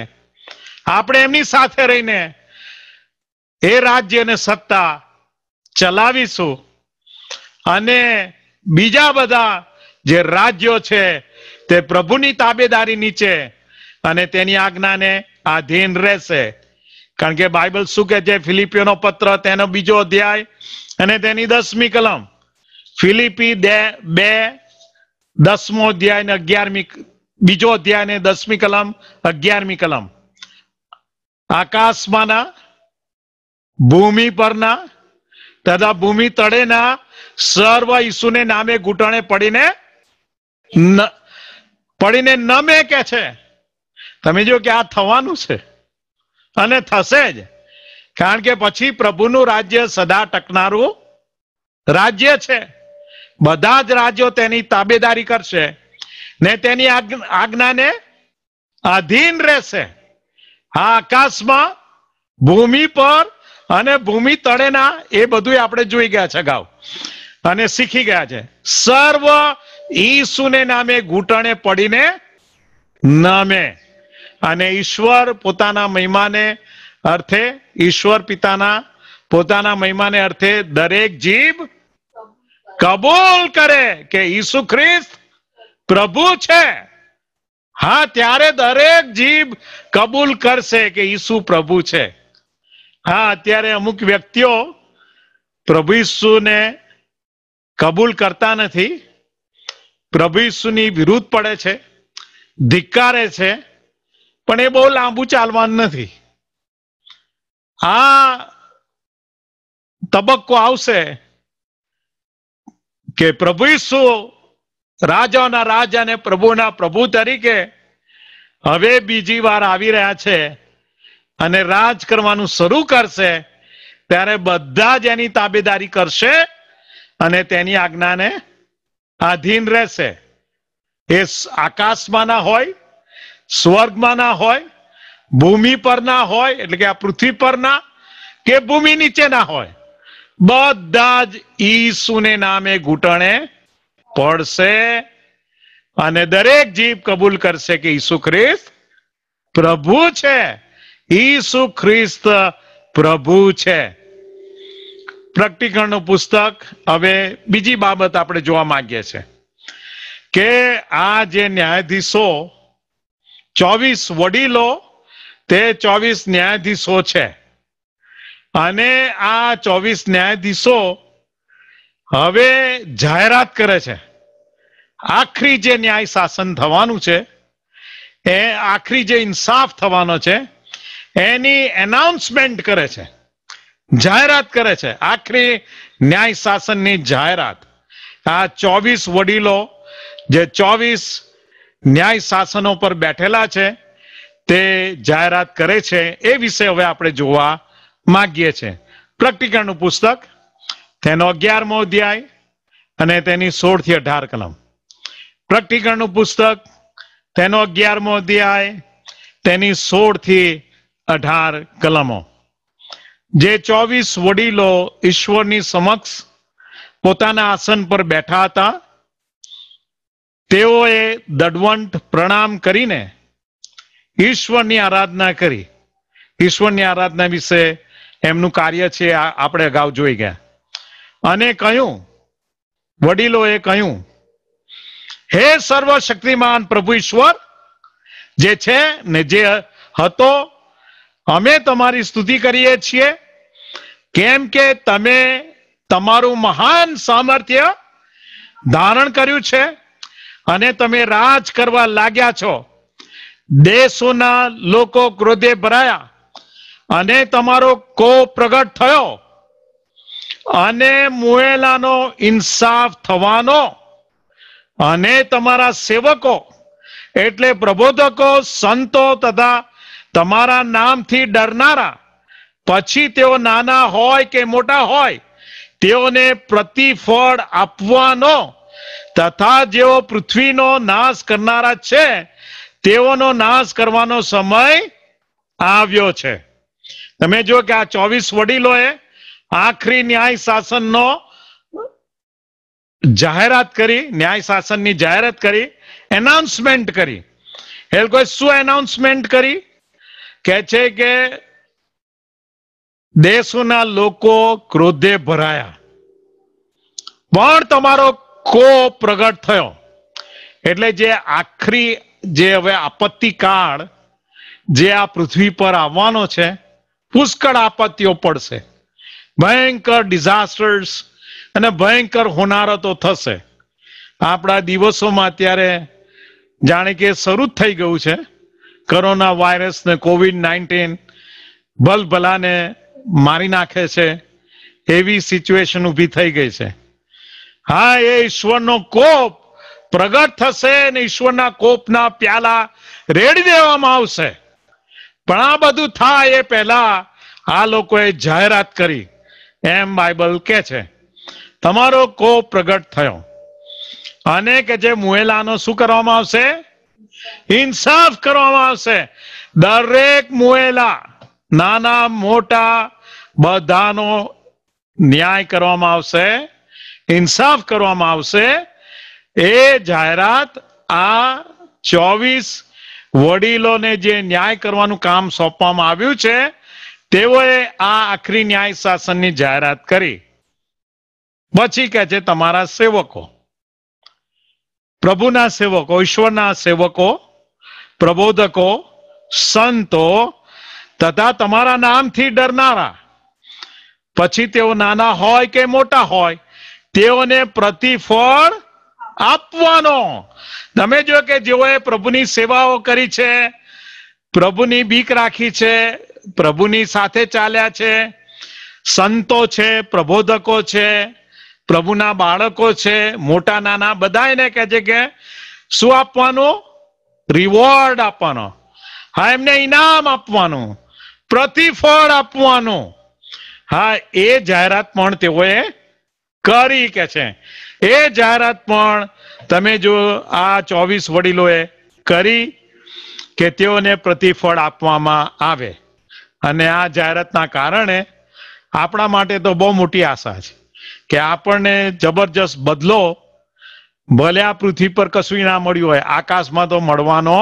આપણે એમની સાથે રહીને એ રાજ્યને સત્તા ચલાવીશું અને બીજા બધા જે રાજ્યો છે તે પ્રભુની તાબેદારી નીચે અને તેની આજ્ઞાને આધીન રહેશે કારણ કે બાઇબલ શું કે છે ફિલિપીઓનો પત્ર તેનો બીજો અધ્યાય અને તેની દસમી કલમ ફિલિપી બે બે દસમો અધ્યાય અને અગિયારમી બીજો અધ્યાય ને દસમી કલમ અગિયારમી કલમ આકાશમાંના ભૂમિ પરના તથા ભૂમિ તળેના સર્વ ઈસુને નામે ઘૂંટણે પડીને પડીને નમે કે છે તમે જો કે આ થવાનું છે અને થશે જ કારણ કે પછી પ્રભુનું રાજ્ય સદા ટકનારું રાજ્ય છે બધા જ રાજ્યો તેની તાબેદારી કરશે ને તેની આજ્ઞાને આધીન રહેશે આ આકાશમાં ભૂમિ પર અને ભૂમિ તળેના એ બધું આપણે જોઈ ગયા છે અગાઉ અને શીખી ગયા છે સર્વ ઈસુને નામે ઘૂંટણે પડીને નામે અને ઈશ્વર પોતાના મહિમાને અર્થે ઈશ્વર પિતાના પોતાના મહિમાને અર્થે દરેક જીભ કબૂલ કરે કે ઈસુ ખ્રિસ્ત પ્રભુ છે હા ત્યારે દરેક જીભ કબૂલ કરશે કે ઈસુ પ્રભુ છે હા અત્યારે અમુક વ્યક્તિઓ પ્રભુ ઈસુને કબૂલ કરતા નથી પ્રભુ ઈસુની વિરુદ્ધ પડે છે ધિક્કારે છે પણ એ બહુ લાંબુ ચાલવાનું નથી આ તબક્કો આવશે કે પ્રભુ ઈસુ રાજાના રાજા ને પ્રભુના પ્રભુ તરીકે હવે બીજી વાર આવી રહ્યા છે અને રાજ કરવાનું શરૂ કરશે ત્યારે બધા જ એની તાબેદારી કરશે અને તેની આજ્ઞાને આધીન રહેશે એ આકાશમાં ના હોય સ્વર્ગમાં ના હોય ભૂમિ પર ના હોય એટલે કે આ પૃથ્વી પર ના કે ભૂમિ નીચે ના હોય બધા જ ઈસુને નામે ઘૂંટણે પડશે અને દરેક જીવ કબૂલ કરશે કે ઈસુ ખ્રિસ્ત પ્રભુ છે ઈસુ ખ્રિસ્ત પ્રભુ છે પ્રકટીકરણ નું પુસ્તક હવે બીજી બાબત આપણે જોવા માંગીએ છીએ કે આ જે ન્યાયાધીશો ચોવીસ વડીલો તે ચોવીસ ન્યાયાધીશો છે અને આ ચોવીસ ન્યાયાધીશો હવે જાહેરાત કરે છે આખરી જે ન્યાય શાસન થવાનું છે એ આખરી જે ઇન્સાફ થવાનો છે એની એનાઉન્સમેન્ટ કરે છે જાહેરાત કરે છે આખરી ન્યાય શાસનની જાહેરાત આ ચોવીસ વડીલો જે ચોવીસ ન્યાય શાસનો પર બેઠેલા છે તે જાહેરાત કરે છે એ વિશે હવે આપણે જોવા માંગીએ છીએ પ્રકટીકરણનું પુસ્તક તેનો અગિયારમો અધ્યાય અને તેની સોળ થી અઢાર કલમ પ્રકટીકરણનું પુસ્તક તેનો અગિયારમો અધ્યાય તેની સોળ થી અઢાર કલમો જે ચોવીસ વડીલો ઈશ્વરની સમક્ષ પોતાના આસન પર બેઠા હતા તેઓએ દડવંટ પ્રણામ કરીને ઈશ્વરની આરાધના કરી ઈશ્વરની આરાધના વિશે એમનું કાર્ય છે આપણે અગાઉ જોઈ ગયા અને કહ્યું વડીલોએ કહ્યું હે સર્વ શક્તિમાન પ્રભુ ઈશ્વર જે છે ને જે હતો અમે તમારી સ્તુતિ કરીએ છીએ કેમ કે તમે તમારું મહાન સામર્થ્ય ધારણ કર્યું છે અને તમે રાજ કરવા લાગ્યા છો દેશોના લોકો ક્રોધે ભરાયા અને તમારો કો પ્રગટ થયો અને મુએલાનો ઇન્સાફ થવાનો અને તમારા સેવકો એટલે પ્રબોધકો સંતો તથા તમારા નામથી ડરનારા પછી તેઓ નાના હોય કે મોટા હોય તેઓને પ્રતિફળ આપવાનો તથા જેઓ પૃથ્વીનો નાશ કરનારા છે તેઓનો નાશ કરવાનો સમય આવ્યો છે તમે જો કે આ ચોવીસ વડીલોએ આખરી ન્યાય શાસનનો જાહેરાત કરી ન્યાય શાસનની જાહેરાત કરી એનાઉન્સમેન્ટ કરી એ લોકોએ શું એનાઉન્સમેન્ટ કરી કે છે કે દેશોના લોકો ક્રોધે ભરાયા પણ તમારો ભડકો પ્રગટ થયો એટલે જે આખરી જે હવે આપત્તિકાળ જે આ પૃથ્વી પર આવવાનો છે પુષ્કળ આપત્તિઓ પડશે ભયંકર ડિઝાસ્ટર્સ અને ભયંકર હોનારતો થશે આપણા દિવસોમાં અત્યારે જાણે કે શરૂ થઈ ગયું છે કોરોના વાયરસ ને કોવિડ નાઇન્ટીન ભલભલાને મારી નાખે છે એવી સિચ્યુએશન ઊભી થઈ ગઈ છે હા એ ઈશ્વરનો કોપ પ્રગટ થશે અને ઈશ્વરના કોપના પ્યાલા રેડી દેવામાં આવશે પણ આ બધું થાય એ પહેલા આ લોકોએ જાહેરાત કરી એમ બાઇબલ કે છે તમારો કોપ પ્રગટ થયો અને કે જે મુએલાનો શું કરવામાં આવશે ઇન્સાફ કરવામાં આવશે દરેક મુએલા નાના મોટા બધાનો ન્યાય કરવામાં આવશે ઇન્સાફ કરવામાં આવશે એ જાહેરાત આ ચોવીસ વડીલોને જે ન્યાય કરવાનું કામ સોંપવામાં આવ્યું છે તેઓએ આ આખરી ન્યાય શાસનની જાહેરાત કરી પછી કે છે તમારા સેવકો પ્રભુના સેવકો ઈશ્વરના સેવકો પ્રબોધકો સંતો તથા તમારા નામથી ડરનારા પછી તેઓ નાના હોય કે મોટા હોય તેઓને પ્રતિફળ આપવાનો તમે જો કે જેઓએ પ્રભુની સેવાઓ કરી છે પ્રભુની બીક રાખી છે પ્રભુની સાથે ચાલ્યા છે સંતો છે પ્રબોધકો છે પ્રભુના બાળકો છે મોટા નાના બધા એને કહે છે કે શું આપવાનું રિવોર્ડ આપવાનો હા એમને ઇનામ આપવાનું પ્રતિફળ આપવાનું હા એ જાહેરાત પણ તેઓએ કરી કે છે એ જાહેરાત પણ તમે જો આ ચોવીસ વડીલોએ કરી કે તેઓને પ્રતિફળ આપવામાં આવે અને આ જાહેરાતના કારણે આપણા માટે તો બહુ મોટી આશા છે કે આપણને જબરજસ્ત બદલો ભલે આ પૃથ્વી પર કશું ના મળ્યું હોય આકાશમાં તો મળવાનો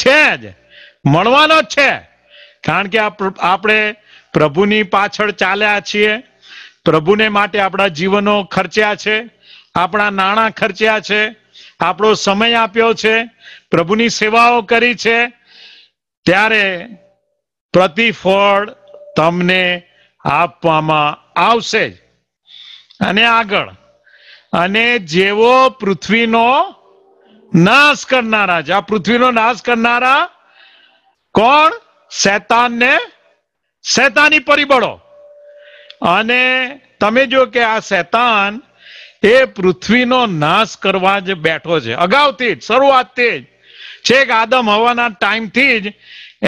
છે જ મળવાનો જ છે કારણ કે આપણે પ્રભુની પાછળ ચાલ્યા છીએ પ્રભુને માટે આપણા જીવનો ખર્ચ્યા છે આપણા નાણાં ખર્ચ્યા છે આપણો સમય આપ્યો છે પ્રભુની સેવાઓ કરી છે ત્યારે પ્રતિફળ તમને આપવામાં આવશે જ અને આગળ અને જેવો પૃથ્વીનો નાશ કરનારા છે આ પૃથ્વીનો નાશ કરનારા કોણ શેતાન ને શેતાની પરિબળો અને તમે જો કે આ શેતાન એ પૃથ્વીનો નાશ કરવા જ બેઠો છે અગાઉથી શરૂઆતથી જ છેક આદમ હવાના ટાઈમથી જ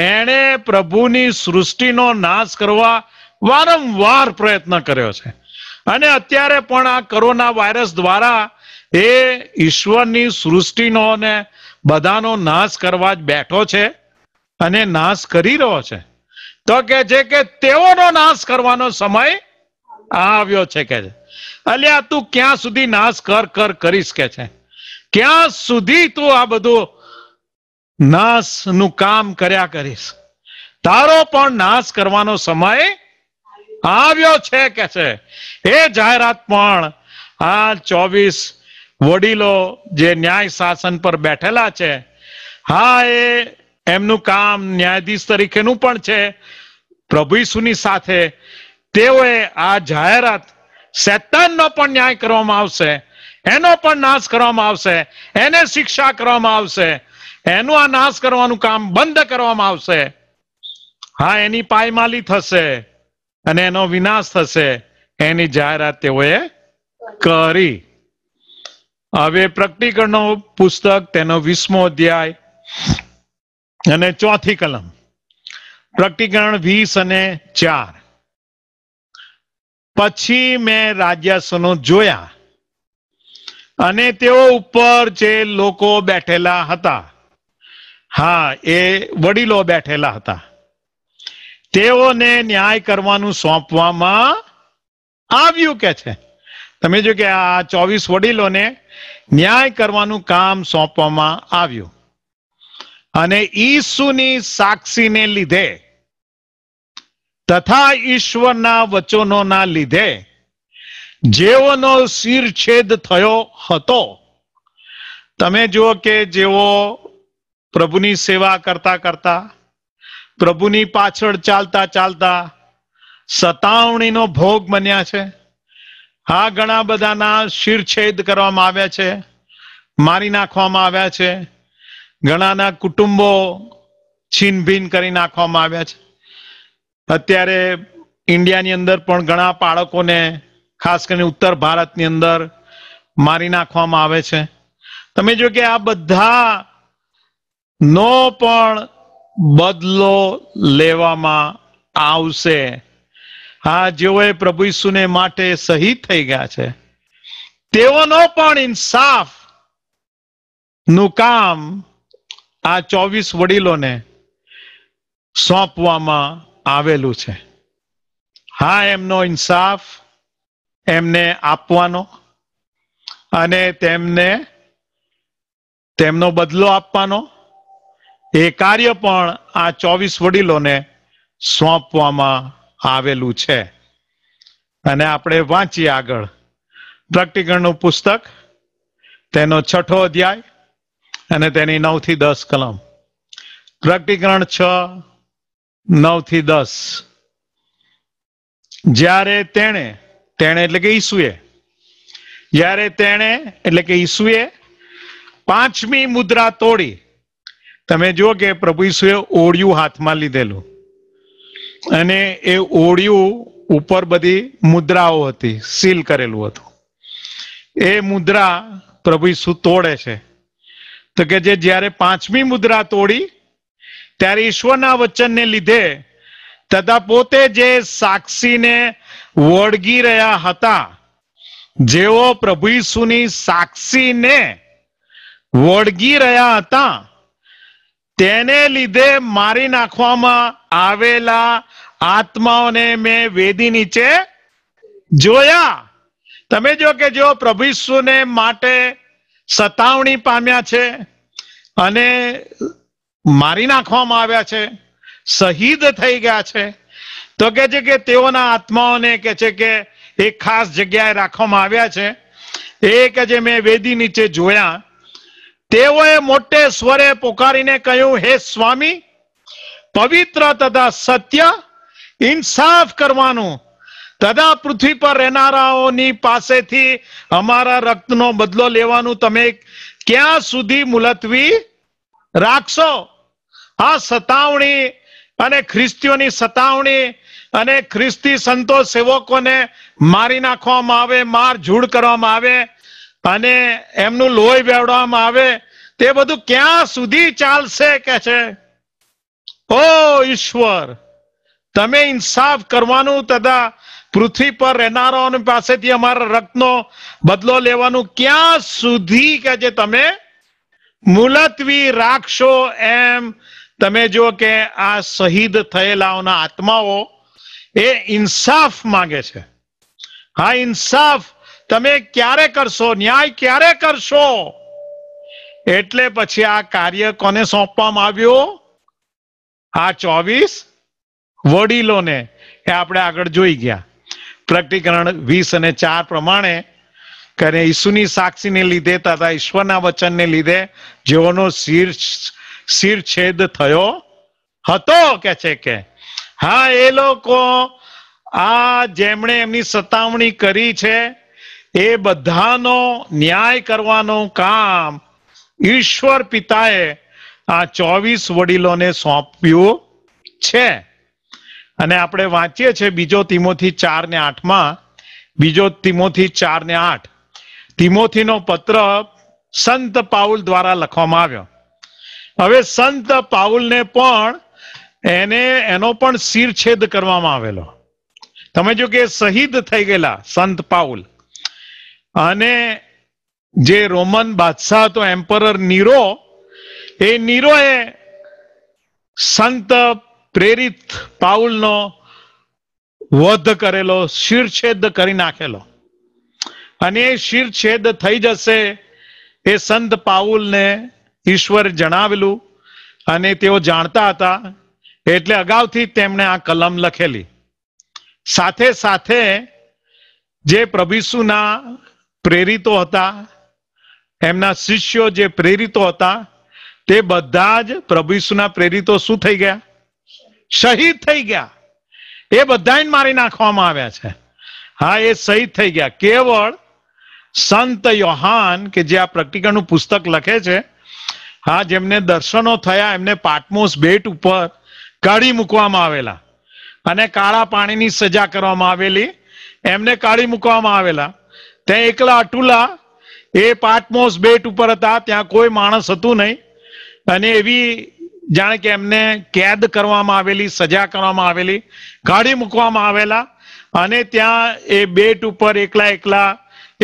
એણે પ્રભુની સૃષ્ટિનો નાશ કરવા વારંવાર પ્રયત્ન કર્યો છે અને અત્યારે પણ આ કોરોના વાયરસ દ્વારા એ ઈશ્વરની સૃષ્ટિનો ને બધાનો નાશ કરવા જ બેઠો છે અને નાશ કરી રહ્યો છે તો કે છે કે તેઓનો નાશ કરવાનો સમય આવ્યો છે કે અલ્યા તું ક્યાં સુધી નાશ કર કર કરીશ કે છે ક્યાં સુધી તું આ બધું નાશ નું કામ કર્યા કરીશ તારો પણ નાશ કરવાનો સમય આવ્યો છે કે છે એ જાહેરાત પણ આ ચોવીસ વડીલો જે ન્યાય શાસન પર બેઠેલા છે હા એ એમનું કામ ન્યાયાધીશ તરીકેનું પણ છે પ્રભુ ઈસુની સાથે તેઓએ આ જાહેરાત શેતાનનો પણ ન્યાય કરવામાં આવશે એનો પણ નાશ કરવામાં આવશે એને શિક્ષા કરવામાં આવશે એનું આ નાશ કરવાનું કામ બંધ કરવામાં આવશે હા એની પાયમાલી થશે અને એનો વિનાશ થશે એની જાહેરાત તેઓએ કરી હવે પ્રકટીકરણનું પુસ્તક તેનો વીસમો અધ્યાય અને ચોથી કલમ પ્રકટીકરણ વીસ અને ચાર પછી મેં રાજ્યાસનો જોયા અને તેઓ ઉપર જે લોકો બેઠેલા હતા હા એ વડીલો બેઠેલા હતા તેઓને ન્યાય કરવાનું સોંપવામાં આવ્યું કે છે તમે જો કે આ ચોવીસ વડીલોને ન્યાય કરવાનું કામ સોંપવામાં આવ્યું અને ઈસુની સાક્ષીને લીધે તથા ઈશ્વરના વચનોના લીધે જેઓનો શિરછેદ થયો હતો તમે જુઓ કે જેઓ પ્રભુની સેવા કરતા કરતા પ્રભુની પાછળ ચાલતા ચાલતા સતાવણીનો ભોગ બન્યા છે આ ઘણા બધાના શિરછેદ કરવામાં આવ્યા છે મારી નાખવામાં આવ્યા છે ઘણાના કુટુંબો છીનભીન કરી નાખવામાં આવ્યા છે અત્યારે ઇન્ડિયાની અંદર પણ ઘણા બાળકોને ખાસ કરીને ઉત્તર ભારતની અંદર મારી નાખવામાં આવે છે તમે જો કે આ બધા નો પણ બદલો લેવામાં આવશે હા જેઓએ પ્રભુ ઈસુને માટે શહીદ થઈ ગયા છે તેઓનો પણ ઇન્સાફ નું કામ આ ચોવીસ વડીલોને સોંપવામાં આવેલું છે હા એમનો ઇન્સાફ એમને આપવાનો અને તેમને તેમનો બદલો આપવાનો એ કાર્ય પણ આ ચોવીસ વડીલોને સોંપવામાં આવેલું છે અને આપણે વાંચીએ આગળ પ્રકટીકરણનું પુસ્તક તેનો છઠ્ઠો અધ્યાય અને તેની નવથી દસ કલમ પ્રકટીકરણ છ નવ થી દસ જ્યારે તેણે તેણે એટલે કે ઈસુએ જ્યારે તેણે એટલે કે ઈસુએ પાંચમી મુદ્રા તોડી તમે જો કે પ્રભુ ઈસુએ ઓળિયું હાથમાં લીધેલું અને એ ઓળિયું ઉપર બધી મુદ્રાઓ હતી સીલ કરેલું હતું એ મુદ્રા પ્રભુ ઈસુ તોડે છે તો કે જે જ્યારે પાંચમી મુદ્રા તોડી ત્યારે ઈશ્વરના વચનને લીધે તથા પોતે જે સાક્ષીને વળગી રહ્યા હતા જેઓ પ્રભુ ઈસુની સાક્ષીને વળગી રહ્યા હતા તેને લીધે મારી નાખવામાં આવેલા આત્માઓને મેં વેદી નીચે જોયા તમે જો કે જેઓ પ્રભુ ઈસુને માટે સતાવણી પામ્યા છે અને મારી નાખવામાં આવ્યા છે શહીદ થઈ ગયા છે તો કે છે કે તેઓના આત્માઓને કે છે કે એક ખાસ જગ્યાએ રાખવામાં આવ્યા છે એ કે જે મેં વેદી નીચે જોયા તેઓએ મોટે સ્વરે પોકારીને કહ્યું હે સ્વામી પવિત્ર તથા સત્ય ઇન્સાફ કરવાનું તથા પૃથ્વી પર રહેનારાઓની પાસેથી અમારા રક્તનો બદલો લેવાનું તમે ક્યાં સુધી મુલતવી રાખશો આ સતાવણી અને ખ્રિસ્તીઓની સતાવણી અને ખ્રિસ્તી સંતો સેવકોને મારી નાખવામાં આવે માર ઝૂડ કરવામાં આવે અને એમનું લોહી વેવડવામાં આવે તે બધું ક્યાં સુધી ચાલશે કે છે ઓ ઈશ્વર તમે ઇન્સાફ કરવાનું તથા પૃથ્વી પર રહેનારાઓ પાસેથી અમારા રક્તનો બદલો લેવાનું ક્યાં સુધી કે છે તમે મુલતવી રાખશો એમ તમે જો કે આ શહીદ થયેલાઓના આત્માઓ એ ઇન્સાફ માંગે છે હા ઇન્સાફ તમે ક્યારે કરશો ન્યાય ક્યારે કરશો એટલે પછી આ કાર્ય કોને સોંપવામાં આવ્યો આ ચોવીસ વડીલોને એ આપણે આગળ જોઈ ગયા પ્રકટીકરણ વીસ અને ચાર પ્રમાણે કરે ઈસુની સાક્ષીને લીધે તથા ઈશ્વરના વચનને લીધે જેઓનો શીર્ષ શિરછેદ થયો હતો કે છે કે હા એ લોકો આ જેમણે એમની સતાવણી કરી છે એ બધાનો ન્યાય કરવાનો કામ ઈશ્વર પિતાએ આ ચોવીસ વડીલોને સોંપ્યું છે અને આપણે વાંચીએ છીએ બીજો તિમોથી ચાર ને આઠમાં બીજો તિમોથી ચાર ને આઠ નો પત્ર સંત પાઉલ દ્વારા લખવામાં આવ્યો હવે સંત પાઉલને પણ એને એનો પણ શિરછેદ કરવામાં આવેલો તમે જો કે શહીદ થઈ ગયેલા સંત પાઉલ અને જે રોમન બાદશાહ હતો એમ્પરર નીરો એ નીરોએ સંત પ્રેરિત પાઉલનો વધ કરેલો શિરછેદ કરી નાખેલો અને એ શિરછેદ થઈ જશે એ સંત પાઉલને ઈશ્વર જણાવેલું અને તેઓ જાણતા હતા એટલે અગાઉથી તેમણે આ કલમ લખેલી સાથે સાથે જે પ્રભુસુના પ્રેરિતો હતા એમના શિષ્યો જે પ્રેરિતો હતા તે બધા જ પ્રભુસુના પ્રેરિતો શું થઈ ગયા શહીદ થઈ ગયા એ બધાને મારી નાખવામાં આવ્યા છે હા એ શહીદ થઈ ગયા કેવળ સંત યોહાન કે જે આ પ્રકટીકરનું પુસ્તક લખે છે હા જેમને દર્શનો થયા એમને પાટમોસ બેટ ઉપર કાઢી મૂકવામાં આવેલા અને કાળા પાણીની સજા કરવામાં આવેલી એમને કાઢી મૂકવામાં આવેલા ત્યાં એકલા અટુલા એ પાટમોસ બેટ ઉપર હતા ત્યાં કોઈ માણસ હતું નહીં અને એવી જાણે કે એમને કેદ કરવામાં આવેલી સજા કરવામાં આવેલી કાઢી મૂકવામાં આવેલા અને ત્યાં એ બેટ ઉપર એકલા એકલા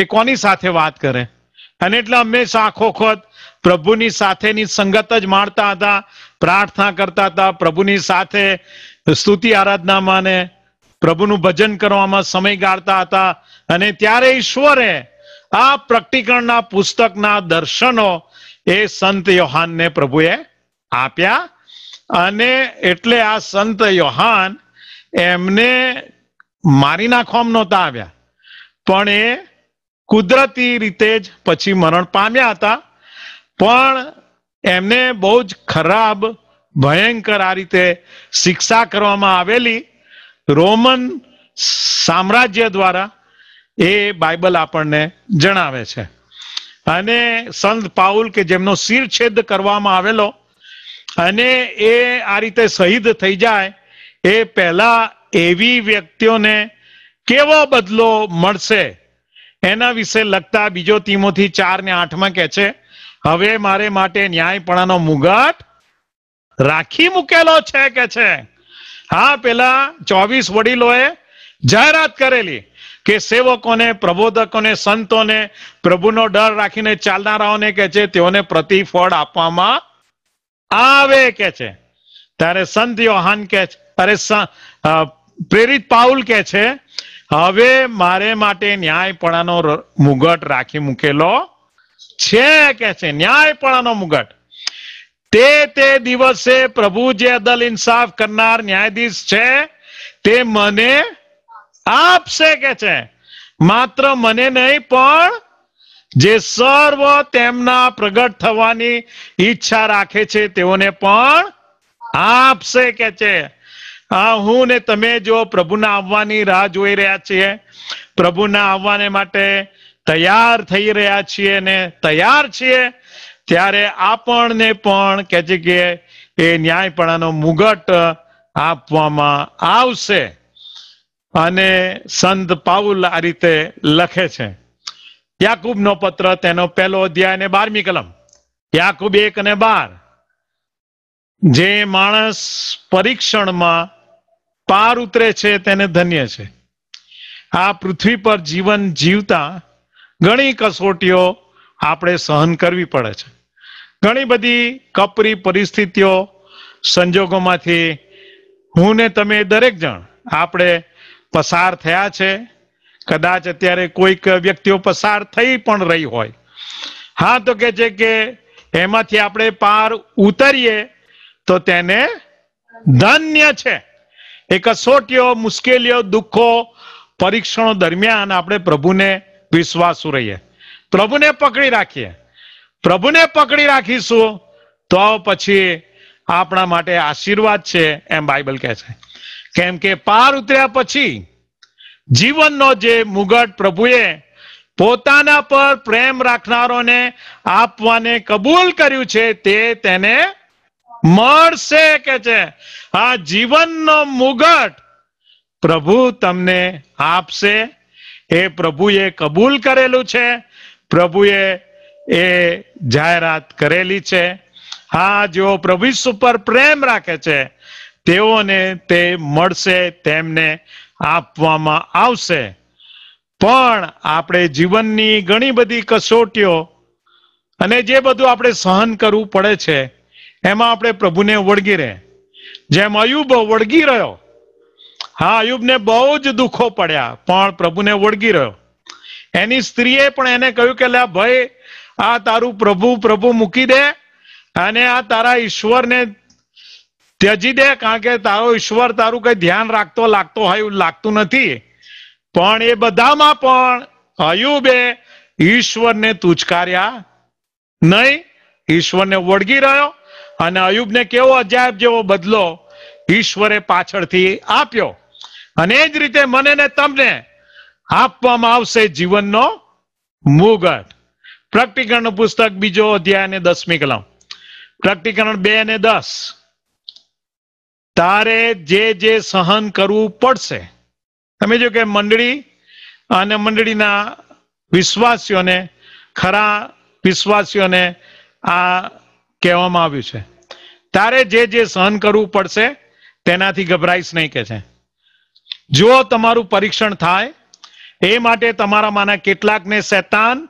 એ કોની સાથે વાત કરે અને એટલે હંમેશા આખો ખોત પ્રભુની સાથેની સંગત જ માણતા હતા પ્રાર્થના કરતા હતા પ્રભુની સાથે સ્તુતિ આરાધનામાં ને પ્રભુનું ભજન કરવામાં સમય ગાળતા હતા અને ત્યારે ઈશ્વરે આ પ્રકટીકરણના પુસ્તકના દર્શનો એ સંત યોહાનને પ્રભુએ આપ્યા અને એટલે આ સંત યોહાન એમને મારી નાખવામાં નહોતા આવ્યા પણ એ કુદરતી રીતે જ પછી મરણ પામ્યા હતા પણ એમને બહુ જ ખરાબ ભયંકર આ રીતે શિક્ષા કરવામાં આવેલી રોમન સામ્રાજ્ય દ્વારા એ બાઇબલ આપણને જણાવે છે અને સંત પાઉલ કે જેમનો શિરછેદ કરવામાં આવેલો અને એ આ રીતે શહીદ થઈ જાય એ પહેલા એવી વ્યક્તિઓને કેવો બદલો મળશે એના વિશે લગતા બીજો તીમોથી ચાર ને આઠમાં કહે છે હવે મારે માટે ન્યાયપણાનો મુગટ રાખી મૂકેલો છે કે છે હા પેલા ચોવીસ વડીલોએ જાહેરાત કરેલી કે સેવકોને પ્રબોધકોને સંતોને પ્રભુનો ડર રાખીને ચાલનારાઓને કે છે તેઓને પ્રતિફળ આપવામાં આવે કે છે ત્યારે સંત યોહાન કે છે અરે પ્રેરિત પાઉલ કે છે હવે મારે માટે ન્યાયપણાનો મુગટ રાખી મૂકેલો છે કે છે ન્યાયપણાનો મુગટ તે તે દિવસે પ્રભુ જે અદલ ઇન્સાફ કરનાર ન્યાયાધીશ છે તે મને આપશે કે છે માત્ર મને નહીં પણ જે સર્વ તેમના પ્રગટ થવાની ઈચ્છા રાખે છે તેઓને પણ આપશે કે છે આ હું ને તમે જો પ્રભુના આવવાની રાહ જોઈ રહ્યા છીએ પ્રભુના આવવાને માટે તૈયાર થઈ રહ્યા છીએ ને તૈયાર છીએ ત્યારે આપણને પણ કે છે કે એ ન્યાયપણાનો મુગટ આપવામાં આવશે અને સંત પાઉલ આ રીતે લખે છે યાકુબનો પત્ર તેનો પહેલો અધ્યાય અને બારમી કલમ યાકુબ એક અને બાર જે માણસ પરીક્ષણમાં પાર ઉતરે છે તેને ધન્ય છે આ પૃથ્વી પર જીવન જીવતા ઘણી કસોટીઓ આપણે સહન કરવી પડે છે ઘણી બધી કપરી પરિસ્થિતિઓ સંજોગોમાંથી હું ને તમે દરેક જણ આપણે પસાર થયા છે કદાચ અત્યારે કોઈક વ્યક્તિઓ પસાર થઈ પણ રહી હોય હા તો કે છે કે એમાંથી આપણે પાર ઉતરીએ તો તેને ધન્ય છે એ કસોટીઓ મુશ્કેલીઓ દુઃખો પરીક્ષણો દરમિયાન આપણે પ્રભુને વિશ્વાસુ રહીએ પ્રભુને પકડી રાખીએ પ્રભુને પકડી રાખીશું તો પછી આપણા માટે આશીર્વાદ છે એમ બાઇબલ કહે છે કેમ કે પાર ઉતર્યા પછી જીવનનો જે મુગટ પ્રભુએ પોતાના પર પ્રેમ રાખનારોને આપવાને કબૂલ કર્યું છે તે તેને મળશે કે છે આ જીવનનો મુગટ પ્રભુ તમને આપશે એ પ્રભુએ કબૂલ કરેલું છે પ્રભુએ એ જાહેરાત કરેલી છે હા જેઓ પ્રભુ ઉપર પ્રેમ રાખે છે તેઓને તે મળશે તેમને આપવામાં આવશે પણ આપણે જીવનની ઘણી બધી કસોટીઓ અને જે બધું આપણે સહન કરવું પડે છે એમાં આપણે પ્રભુને વળગી રહે જેમ અયુબ વળગી રહ્યો હા અયુબને બહુ જ દુઃખો પડ્યા પણ પ્રભુને વળગી રહ્યો એની સ્ત્રીએ પણ એને કહ્યું કે લે ભાઈ આ તારું પ્રભુ પ્રભુ મૂકી દે અને આ તારા ઈશ્વરને ત્યજી દે કારણ કે તારો ઈશ્વર તારું કઈ ધ્યાન રાખતો લાગતો હોય લાગતું નથી પણ એ બધામાં પણ અયુબે ઈશ્વરને તુચકાર્યા નહીં ઈશ્વરને વળગી રહ્યો અને અયુબને કેવો અજાયબ જેવો બદલો ઈશ્વરે પાછળથી આપ્યો અને એ જ રીતે મને ને તમને આપવામાં આવશે જીવનનો મુગટ પ્રકટીકરણનું પુસ્તક બીજો અધ્યાય અને દસમી કલમ પ્રકટીકરણ બે અને દસ તારે જે જે સહન કરવું પડશે તમે જો કે મંડળી અને મંડળીના વિશ્વાસીઓને ખરા વિશ્વાસીઓને આ કહેવામાં આવ્યું છે તારે જે જે સહન કરવું પડશે તેનાથી ગભરાઈશ નહીં કે છે જો તમારું પરીક્ષણ થાય એ માટે તમારામાંના કેટલાકને શેતાન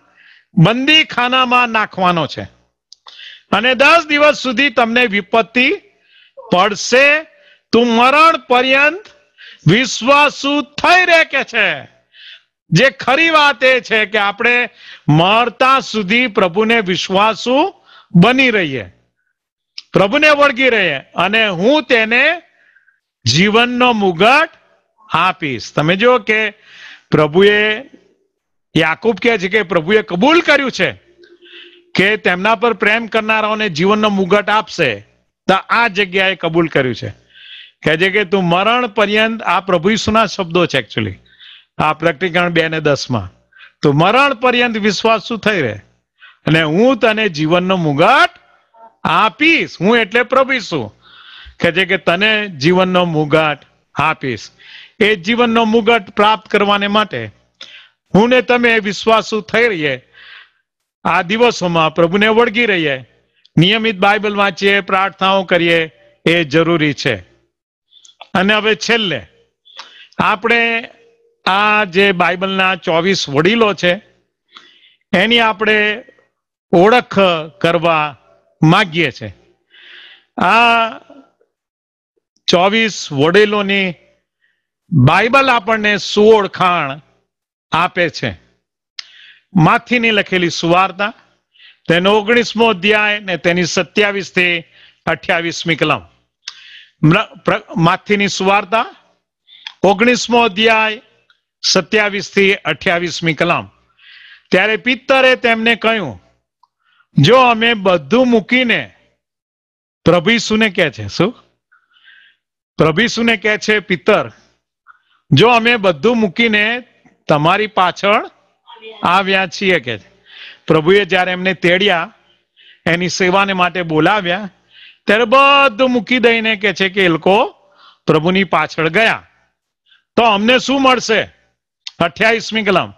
બંદી ખાનામાં નાખવાનો છે અને દસ દિવસ સુધી તમને વિપત્તિ પડશે તું મરણ પર્યંત વિશ્વાસુ થઈ રહે કે છે જે ખરી વાત એ છે કે આપણે મરતા સુધી પ્રભુને વિશ્વાસુ બની રહીએ પ્રભુને વળગી રહીએ અને હું તેને જીવનનો મુગટ આપીશ તમે જો કે પ્રભુએ યાકુબ કહે છે કે પ્રભુએ કબૂલ કર્યું છે કે તેમના પર પ્રેમ કરનારાઓને જીવનનો મુગટ આપશે તો આ જગ્યાએ કબૂલ કર્યું છે કહે છે કે તું મરણ પર્યંત આ પ્રભુ ઈસુના શબ્દો છે એકચ્યુઅલી આ પ્રકટીકરણ બે ને દસમાં તો મરણ પર્યંત વિશ્વાસ શું થઈ રહે અને હું તને જીવનનો મુગટ આપીશ હું એટલે પ્રભુ ઈસુ કહે છે કે તને જીવનનો મુગટ આપીશ એ જીવનનો મુગટ પ્રાપ્ત કરવાને માટે હું ને તમે વિશ્વાસુ થઈ રહીએ આ દિવસોમાં પ્રભુને વળગી રહીએ નિયમિત બાઇબલ વાંચીએ પ્રાર્થનાઓ કરીએ એ જરૂરી છે અને હવે છેલ્લે આપણે આ જે બાઇબલના ચોવીસ વડીલો છે એની આપણે ઓળખ કરવા માગીએ છે આ ચોવીસ વડીલોની બાઇબલ આપણને સુઓળખાણ આપે છે માથીની લખેલી સુવાર્તા તેનો ઓગણીસમો અધ્યાય ને તેની સત્યાવીસ થી અઠ્યાવીસમી કલમ માથીની સુવાર્તા ઓગણીસમો અધ્યાય સત્યાવીસ થી અઠ્યાવીસમી કલમ ત્યારે પિત્તરે તેમને કહ્યું જો અમે બધું મૂકીને પ્રભીસુને કે છે શું પ્રભીસુને કે છે પિત્તર જો અમે બધું મૂકીને તમારી પાછળ આવ્યા છીએ કે પ્રભુએ જ્યારે એમને તેડ્યા એની સેવાને માટે બોલાવ્યા ત્યારે બધું મૂકી દઈને કે છે કે એ લોકો પ્રભુની પાછળ ગયા તો અમને શું મળશે અઠ્યાવીસમી કલમ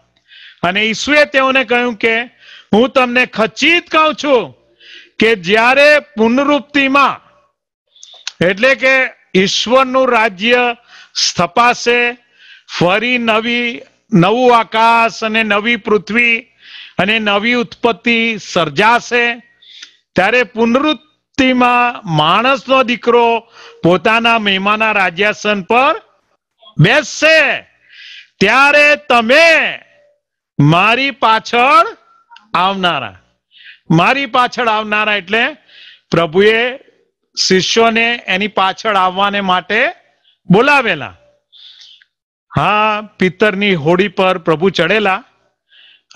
અને ઈસુએ તેઓને કહ્યું કે હું તમને ખચિત કહું છું કે જ્યારે પુનરુક્તિમાં એટલે કે ઈશ્વરનું રાજ્ય સ્થપાશે ફરી નવી નવું આકાશ અને નવી પૃથ્વી અને નવી ઉત્પત્તિ સર્જાશે ત્યારે પુનરુત્તિમાં માણસનો દીકરો પોતાના મહેમાના રાજ્યાસન પર બેસશે ત્યારે તમે મારી પાછળ આવનારા મારી પાછળ આવનારા એટલે પ્રભુએ શિષ્યોને એની પાછળ આવવાને માટે બોલાવેલા હા પિત્તરની હોડી પર પ્રભુ ચડેલા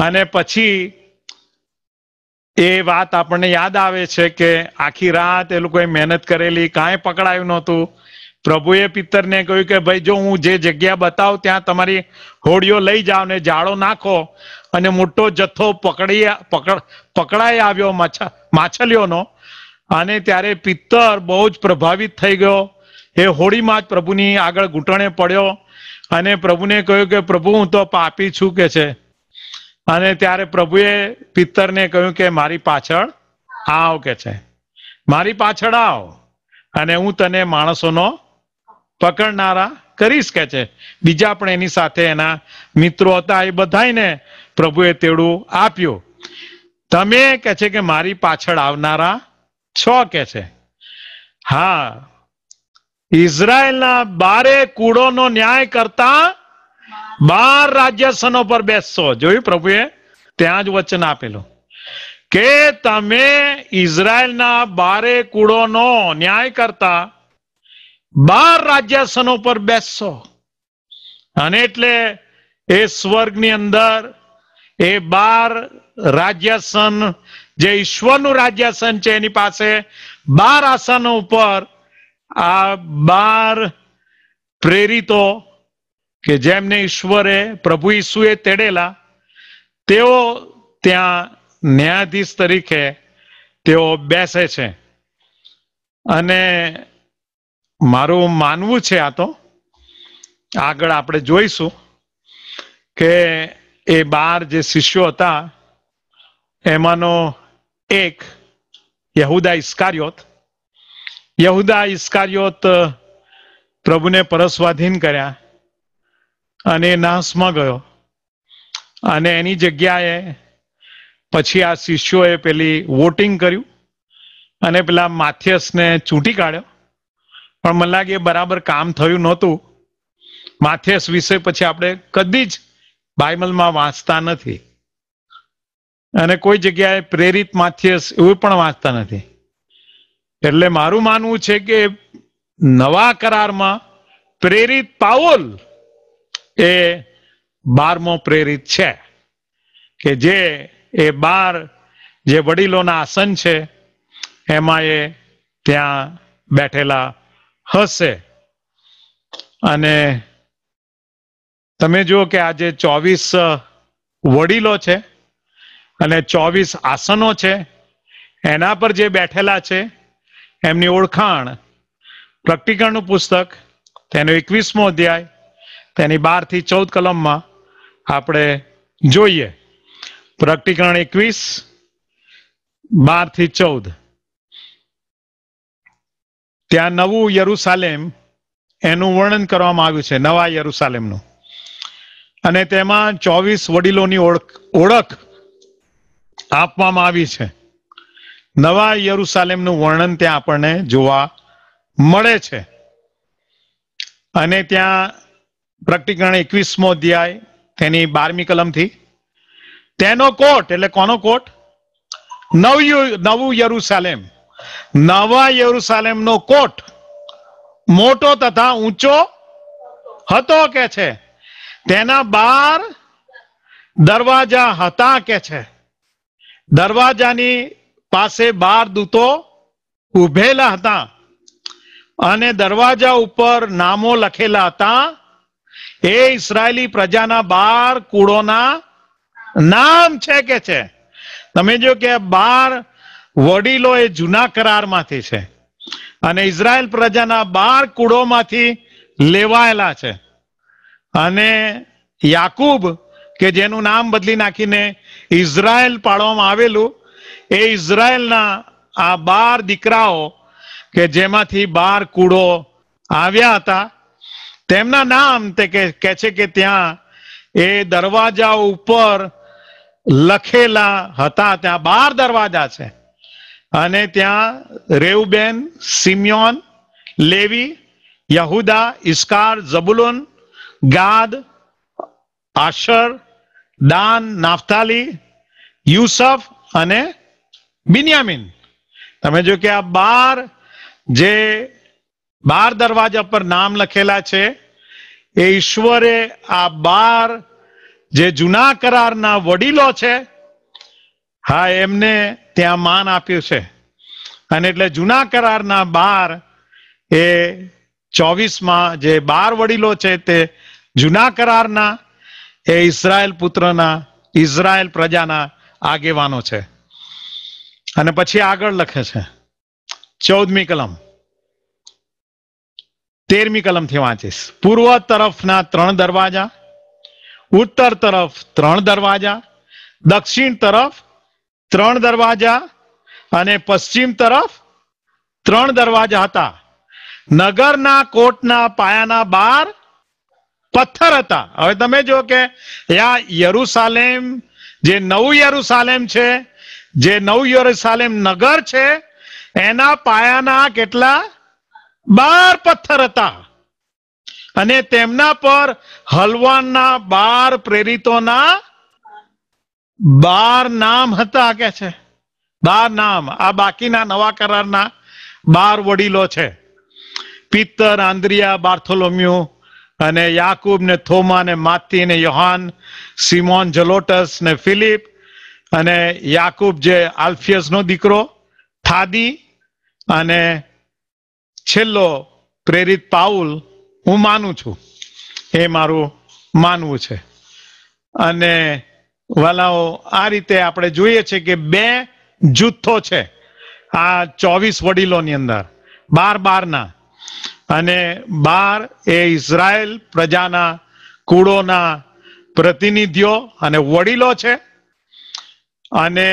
અને પછી એ વાત આપણને યાદ આવે છે કે આખી રાત એ લોકોએ મહેનત કરેલી કાંઈ પકડાયું નહોતું પ્રભુએ પિત્તરને કહ્યું કે ભાઈ જો હું જે જગ્યા બતાવું ત્યાં તમારી હોડીઓ લઈ જાઓ ને જાળો નાખો અને મોટો જથ્થો પકડી પકડાઈ આવ્યો માછલીઓનો અને ત્યારે પિત્તર બહુ જ પ્રભાવિત થઈ ગયો એ હોડીમાં જ પ્રભુની આગળ ઘૂંટણે પડ્યો અને પ્રભુને કહ્યું કે પ્રભુ હું તો પાપી છું કે છે અને ત્યારે પ્રભુએ પિત્તરને કહ્યું કે મારી પાછળ આવ કે છે મારી પાછળ આવ અને હું તને માણસોનો પકડનારા કરીશ કે છે બીજા પણ એની સાથે એના મિત્રો હતા એ બધાને પ્રભુએ તેડું આપ્યું તમે કે છે કે મારી પાછળ આવનારા છો કે છે હા ઇઝરાયલના બારે કુળોનો ન્યાય કરતા બાર રાજ્યસનો પર બેસશો જોયું પ્રભુએ ત્યાં જ વચન આપેલું કે તમે ઇઝરાયલના બારે કુળોનો ન્યાય કરતા બાર રાજ્યસનો પર બેસશો અને એટલે એ સ્વર્ગની અંદર એ બાર રાજ્યાસન જે ઈશ્વરનું રાજ્યાસન છે એની પાસે બાર આસનો ઉપર આ બાર પ્રેરિતો કે જેમને ઈશ્વરે પ્રભુ ઈસુએ તેડેલા તેઓ ત્યાં ન્યાયાધીશ તરીકે તેઓ બેસે છે અને મારું માનવું છે આ તો આગળ આપણે જોઈશું કે એ બાર જે શિષ્યો હતા એમાંનો એક યહુદા ઇસ્કારિયોત યહુદા ઇસ્કારિયોત પ્રભુને પરસ્વાધીન કર્યા અને નાસમાં ગયો અને એની જગ્યાએ પછી આ શિષ્યોએ પેલી વોટિંગ કર્યું અને પેલા માથિયસને ચૂંટી કાઢ્યો પણ મને લાગે બરાબર કામ થયું નહોતું માથિયસ વિશે પછી આપણે કદી જ બાઇબલમાં વાંચતા નથી અને કોઈ જગ્યાએ પ્રેરિત માથિયસ એવું પણ વાંચતા નથી એટલે મારું માનવું છે કે નવા કરારમાં પ્રેરિત પાઉલ એ બારમો પ્રેરિત છે કે જે એ બાર જે વડીલોના આસન છે એમાં એ ત્યાં બેઠેલા હશે અને તમે જુઓ કે આજે ચોવીસ વડીલો છે અને ચોવીસ આસનો છે એના પર જે બેઠેલા છે એમની ઓળખાણ પ્રકટીકરણનું પુસ્તક તેનો એકવીસમો અધ્યાય તેની થી ચૌદ કલમમાં આપણે જોઈએ પ્રકટીકરણ એકવીસ બાર થી ચૌદ ત્યાં નવું યરુસાલેમ એનું વર્ણન કરવામાં આવ્યું છે નવા યરુસાલેમનું અને તેમાં ચોવીસ વડીલોની ઓળખ ઓળખ આપવામાં આવી છે નવા યરુસાલેમનું વર્ણન ત્યાં આપણને જોવા મળે છે અને ત્યાં પ્રકટીકરણ એકવીસમો અધ્યાય તેની બારમી કલમથી તેનો કોટ એટલે કોનો કોટ નવ નવું યરુસાલેમ નવા યરુસાલેમનો કોટ મોટો તથા ઊંચો હતો કે છે તેના બાર દરવાજા હતા કે છે દરવાજાની પાસે બાર દૂતો ઉભેલા હતા અને દરવાજા ઉપર નામો લખેલા હતા એ ઇસરાયેલી પ્રજાના બાર કુળોના નામ છે કે છે તમે જો કે બાર વડીલો એ જૂના કરારમાંથી છે અને ઇઝરાયલ પ્રજાના બાર કુળોમાંથી લેવાયેલા છે અને યાકુબ કે જેનું નામ બદલી નાખીને ઇઝરાયલ પાડવામાં આવેલું એ ઇઝરાયલના આ બાર દીકરાઓ કે જેમાંથી બાર કુડો આવ્યા હતા તેમના નામ તે કે છે કે ત્યાં એ દરવાજા ઉપર લખેલા હતા ત્યાં બાર દરવાજા છે અને ત્યાં રેવબેન સિમ્યોન લેવી યહુદા ઇસ્કાર ઝબુલોન ગાદ આશર દાન નાફતાલી યુસફ અને બિન્યામીન તમે જો કે આ બાર જે બાર દરવાજા પર નામ લખેલા છે એ ઈશ્વરે આ બાર જે જૂના કરારના વડીલો છે હા એમને ત્યાં માન આપ્યું છે અને એટલે જૂના કરારના બાર એ ચોવીસમાં જે બાર વડીલો છે તે જૂના કરારના એ ઇઝરાયલ પુત્રના ઇઝરાયલ પ્રજાના આગેવાનો છે અને પછી આગળ લખે છે ચૌદમી કલમ તેરમી કલમથી વાંચીશ પૂર્વ તરફના ત્રણ દરવાજા ઉત્તર તરફ ત્રણ દરવાજા દક્ષિણ તરફ ત્રણ દરવાજા અને પશ્ચિમ તરફ ત્રણ દરવાજા હતા નગરના કોટના પાયાના બાર પથ્થર હતા હવે તમે જો કે યા યરુસાલેમ જે નવું યરુસાલેમ છે જે નવ યરુસાલેમ નગર છે એના પાયાના કેટલા બાર પથ્થર હતા અને તેમના પર હલવાનના બાર પ્રેરિતોના બાર નામ હતા કે છે બાર નામ આ બાકીના નવા કરારના બાર વડીલો છે પિત્તર આંદ્રિયા બાર્થોલોમ્યુ અને યાકુબ ને થોમા ને માથી ને યોહાન સિમોન જલોટસ ને ફિલિપ અને યાકુબ જે આલ્ફિયસનો દીકરો થાદી અને છેલ્લો પ્રેરિત પાઉલ હું માનું છું એ મારું માનવું છે અને વાલાઓ આ રીતે આપણે જોઈએ છે કે બે જૂથો છે આ ચોવીસ વડીલોની અંદર બાર બારના અને બાર એ ઇઝરાયલ પ્રજાના કુળોના પ્રતિનિધિઓ અને વડીલો છે અને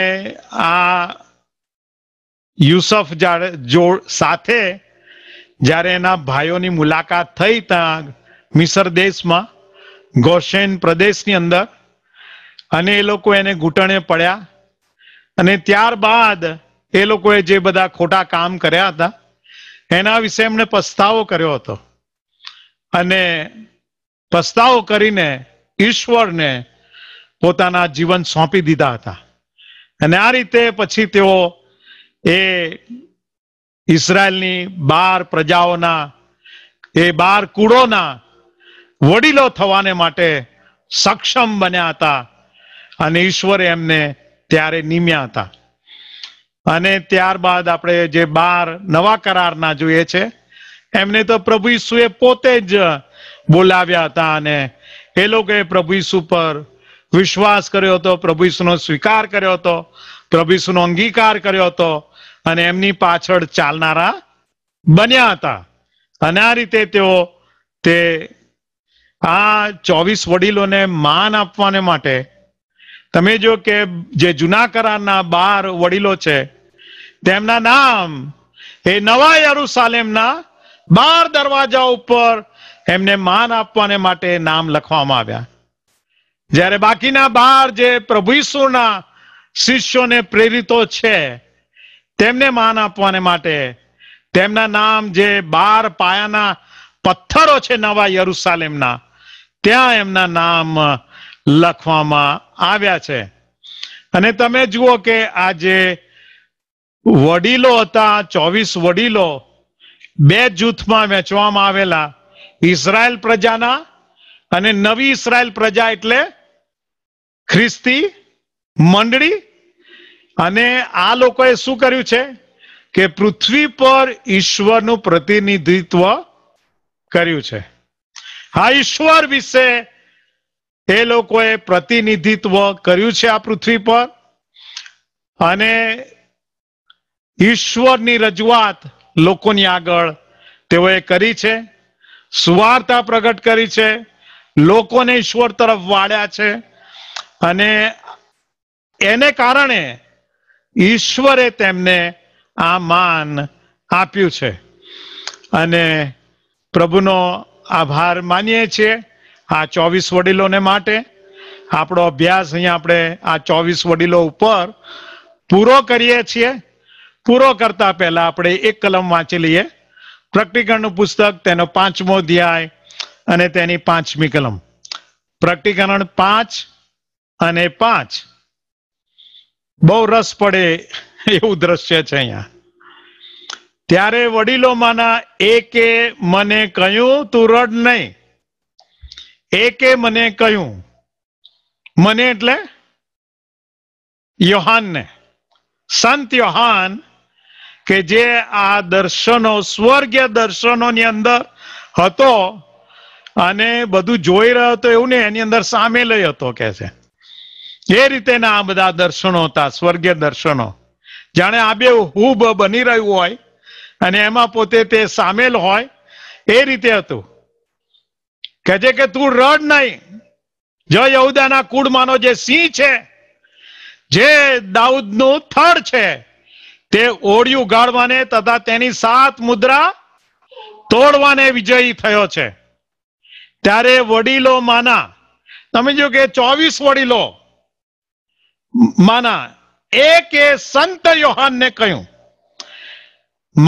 આ યુસફ જ્યારે જો સાથે જ્યારે એના ભાઈઓની મુલાકાત થઈ ત્યાં મિસર દેશમાં ગોશેન પ્રદેશની અંદર અને એ લોકો એને ઘૂંટણે પડ્યા અને ત્યારબાદ એ લોકોએ જે બધા ખોટા કામ કર્યા હતા એના વિશે એમણે પસ્તાવો કર્યો હતો અને પસ્તાવો કરીને ઈશ્વરને પોતાના જીવન સોંપી દીધા હતા અને આ રીતે પછી તેઓ એ ઇઝરાયલની બાર પ્રજાઓના એ બાર કુળોના વડીલો થવાને માટે સક્ષમ બન્યા હતા અને ઈશ્વરે એમને ત્યારે નીમ્યા હતા અને ત્યારબાદ આપણે જે બાર નવા કરારના જોઈએ છે એમને તો પ્રભુ ઈસુએ પોતે જ બોલાવ્યા હતા અને એ લોકોએ પ્રભુ ઈસુ પર વિશ્વાસ કર્યો હતો પ્રભુ ઈસુનો સ્વીકાર કર્યો હતો પ્રભુ ઈસુનો અંગીકાર કર્યો હતો અને એમની પાછળ ચાલનારા બન્યા હતા અને આ રીતે તેઓ તે આ ચોવીસ વડીલોને માન આપવાને માટે તમે જો કે જે જૂના કરારના બાર વડીલો છે તેમના નામ એ નવા યરુસાલેમના બાર દરવાજા ઉપર એમને માન આપવાને માટે નામ લખવામાં આવ્યા જ્યારે બાકીના બાર જે પ્રભુ ઈસુના શિષ્યોને પ્રેરિતો છે તેમને માન આપવાને માટે તેમના નામ જે બાર પાયાના પથ્થરો છે નવા યરુસાલેમના ત્યાં એમના નામ લખવામાં આવ્યા છે અને તમે જુઓ કે આ જે વડીલો હતા ચોવીસ વડીલો બે જૂથમાં વેચવામાં આવેલા ઇઝરાયલ પ્રજાના અને નવી ઇઝરાયલ પ્રજા એટલે ખ્રિસ્તી મંડળી અને આ લોકોએ શું કર્યું છે કે પૃથ્વી પર ઈશ્વરનું પ્રતિનિધિત્વ કર્યું છે આ ઈશ્વર વિશે એ લોકોએ પ્રતિનિધિત્વ કર્યું છે આ પૃથ્વી પર અને ઈશ્વરની રજૂઆત લોકોની આગળ તેઓએ કરી છે સુવાર્તા પ્રગટ કરી છે લોકોને ઈશ્વર તરફ વાળ્યા છે અને એને કારણે ઈશ્વરે તેમને આ માન આપ્યું છે અને પ્રભુનો આભાર માનીએ છીએ આ ચોવીસ વડીલોને માટે આપણો અભ્યાસ અહીંયા આપણે આ ચોવીસ વડીલો ઉપર પૂરો કરીએ છીએ પૂરો કરતા પહેલા આપણે એક કલમ વાંચી લઈએ પ્રકટીકરણનું પુસ્તક તેનો પાંચમો અધ્યાય અને તેની પાંચમી કલમ પ્રકટીકરણ પાંચ અને પાંચ બહુ રસ પડે એવું દ્રશ્ય છે અહીંયા ત્યારે વડીલોમાંના એકે મને કહ્યું તું રડ નહીં એકે મને કહ્યું મને એટલે યોહાનને સંત યોહાન કે જે આ દર્શનો સ્વર્ગીય દર્શનો ની અંદર હતો અને બધું જોઈ રહ્યો હતો એવું ને એની અંદર સામે લઈ હતો કે છે એ રીતેના આ બધા દર્શનો હતા સ્વર્ગીય દર્શનો જાણે આ બે હુબ બની રહ્યું હોય અને એમાં પોતે તે સામેલ હોય એ રીતે હતું કે છે કે તું રડ નહીં જો યહુદાના કુળમાંનો જે સિંહ છે જે દાઉદનું થડ છે તે ઓળિયું ગાળવાને તથા તેની સાત મુદ્રા તોડવાને વિજયી થયો છે ત્યારે વડીલો માના તમે જો કે ચોવીસ વડીલો માના એ કે સંત યોહાનને કહ્યું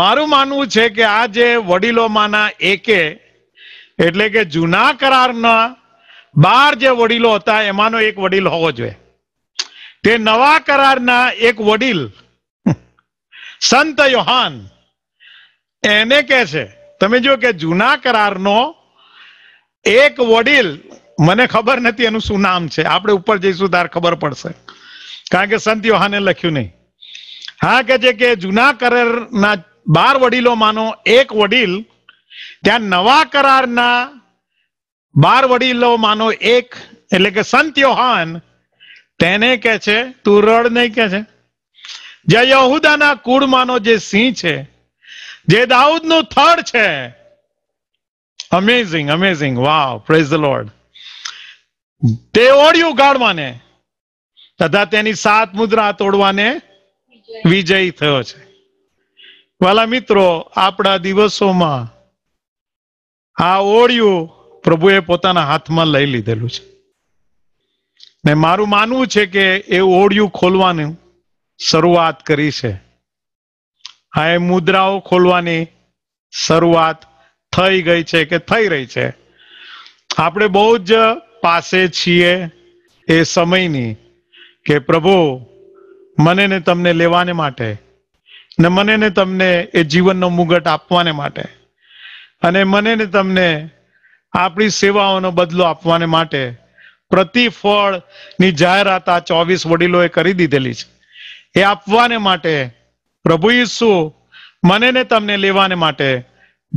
મારું માનવું છે કે આ જે વડીલોમાંના એકે એટલે કે જૂના કરારના બાર જે વડીલો હતા એમાંનો એક વડીલ હોવો જોઈએ તે નવા કરારના એક વડીલ સંત યોહાન એને કે છે તમે જો કે જૂના કરારનો એક વડીલ મને ખબર નથી એનું શું નામ છે આપણે ઉપર જઈશું તાર ખબર પડશે કારણ કે સંત યોહાને લખ્યું નહીં હા કે છે કે જૂના કરારના બાર વડીલો માનો એક વડીલ ત્યાં નવા કરારના બાર વડીલો માનો એક એટલે કે સંત યોહાન તેને કે છે તું રડ નહીં કે છે જે યહુદાના કુળમાંનો જે સિંહ છે જે દાઉદનું થડ છે amazing amazing wow praise Lord તે ઓડિયું ગાઢવાને તથા તેની સાત મુદ્રા તોડવાને વિજય થયો છે વાલા મિત્રો આપણા દિવસોમાં આ ઓળિયું પ્રભુએ પોતાના હાથમાં લઈ લીધેલું છે ને મારું માનવું છે કે એ ઓળિયું ખોલવાનું શરૂઆત કરી છે આ એ મુદ્રાઓ ખોલવાની શરૂઆત થઈ ગઈ છે કે થઈ રહી છે આપણે બહુ જ પાસે છીએ એ સમયની કે પ્રભુ મને ને તમને લેવાને માટે ને મને ને તમને એ જીવનનો મુગટ આપવાને માટે અને મને ને તમને આપણી સેવાઓનો બદલો આપવાને માટે પ્રતિફળની જાહેરાત આ ચોવીસ વડીલોએ કરી દીધેલી છે એ આપવાને માટે પ્રભુ ઈસુ મને ને તમને લેવાને માટે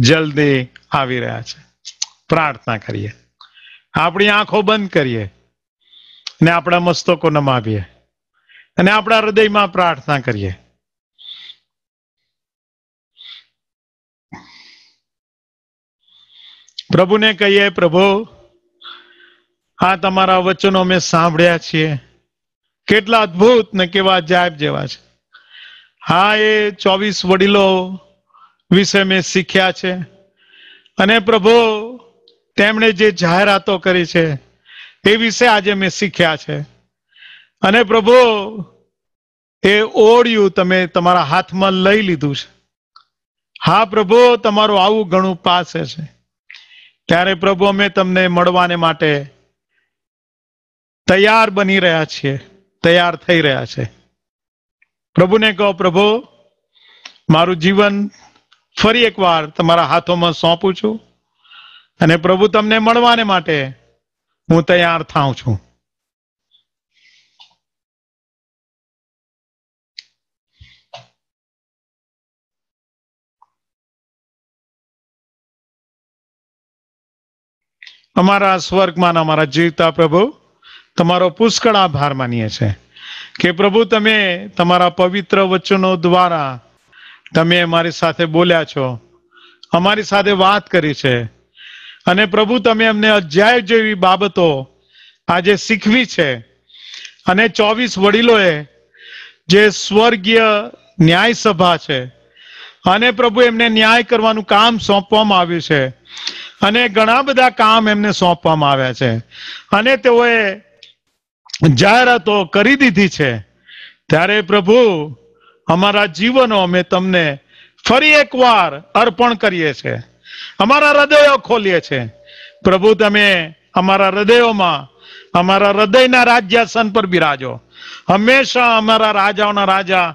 જલ્દી આવી રહ્યા છે પ્રાર્થના કરીએ આપણી આંખો બંધ કરીએ ને આપણા મસ્તકો નમાવીએ અને આપણા હૃદયમાં પ્રાર્થના કરીએ પ્રભુને કહીએ પ્રભુ આ તમારા વચનો અમે સાંભળ્યા છીએ કેટલા અદ્ભુત ને કેવા જાયબ જેવા છે હા એ ચોવીસ વડીલો વિશે મેં શીખ્યા છે અને પ્રભુ તેમણે જે જાહેરાતો કરી છે એ વિશે આજે મેં શીખ્યા છે અને પ્રભુ એ ઓળિયું તમે તમારા હાથમાં લઈ લીધું છે હા પ્રભુ તમારું આવું ઘણું પાસે છે ત્યારે પ્રભુ અમે તમને મળવાને માટે તૈયાર બની રહ્યા છીએ તૈયાર થઈ રહ્યા છે પ્રભુને કહો પ્રભુ મારું જીવન ફરી એકવાર તમારા હાથોમાં સોંપું છું અને પ્રભુ તમને મળવાને માટે હું તૈયાર થાઉં છું અમારા સ્વર્ગમાં અમારા જીવતા પ્રભુ તમારો પુષ્કળ આભાર માનીએ છે કે પ્રભુ તમે તમારા પવિત્ર વચનો દ્વારા તમે અમારી સાથે બોલ્યા છો અમારી સાથે વાત કરી છે અને પ્રભુ તમે અમને અધ્યાય જેવી બાબતો આજે શીખવી છે અને ચોવીસ વડીલોએ જે સ્વર્ગીય ન્યાય સભા છે અને પ્રભુ એમને ન્યાય કરવાનું કામ સોંપવામાં આવ્યું છે અને ઘણા બધા કામ એમને સોંપવામાં આવ્યા છે અને તેઓએ જાહેરાતો કરી દીધી છે ત્યારે પ્રભુ અમારા જીવનો અમે તમને ફરી એકવાર અર્પણ કરીએ છીએ અમારા હૃદયો ખોલીએ છે પ્રભુ તમે અમારા હૃદયોમાં અમારા હૃદયના રાજ્યાસન પર બિરાજો હંમેશા અમારા રાજાઓના રાજા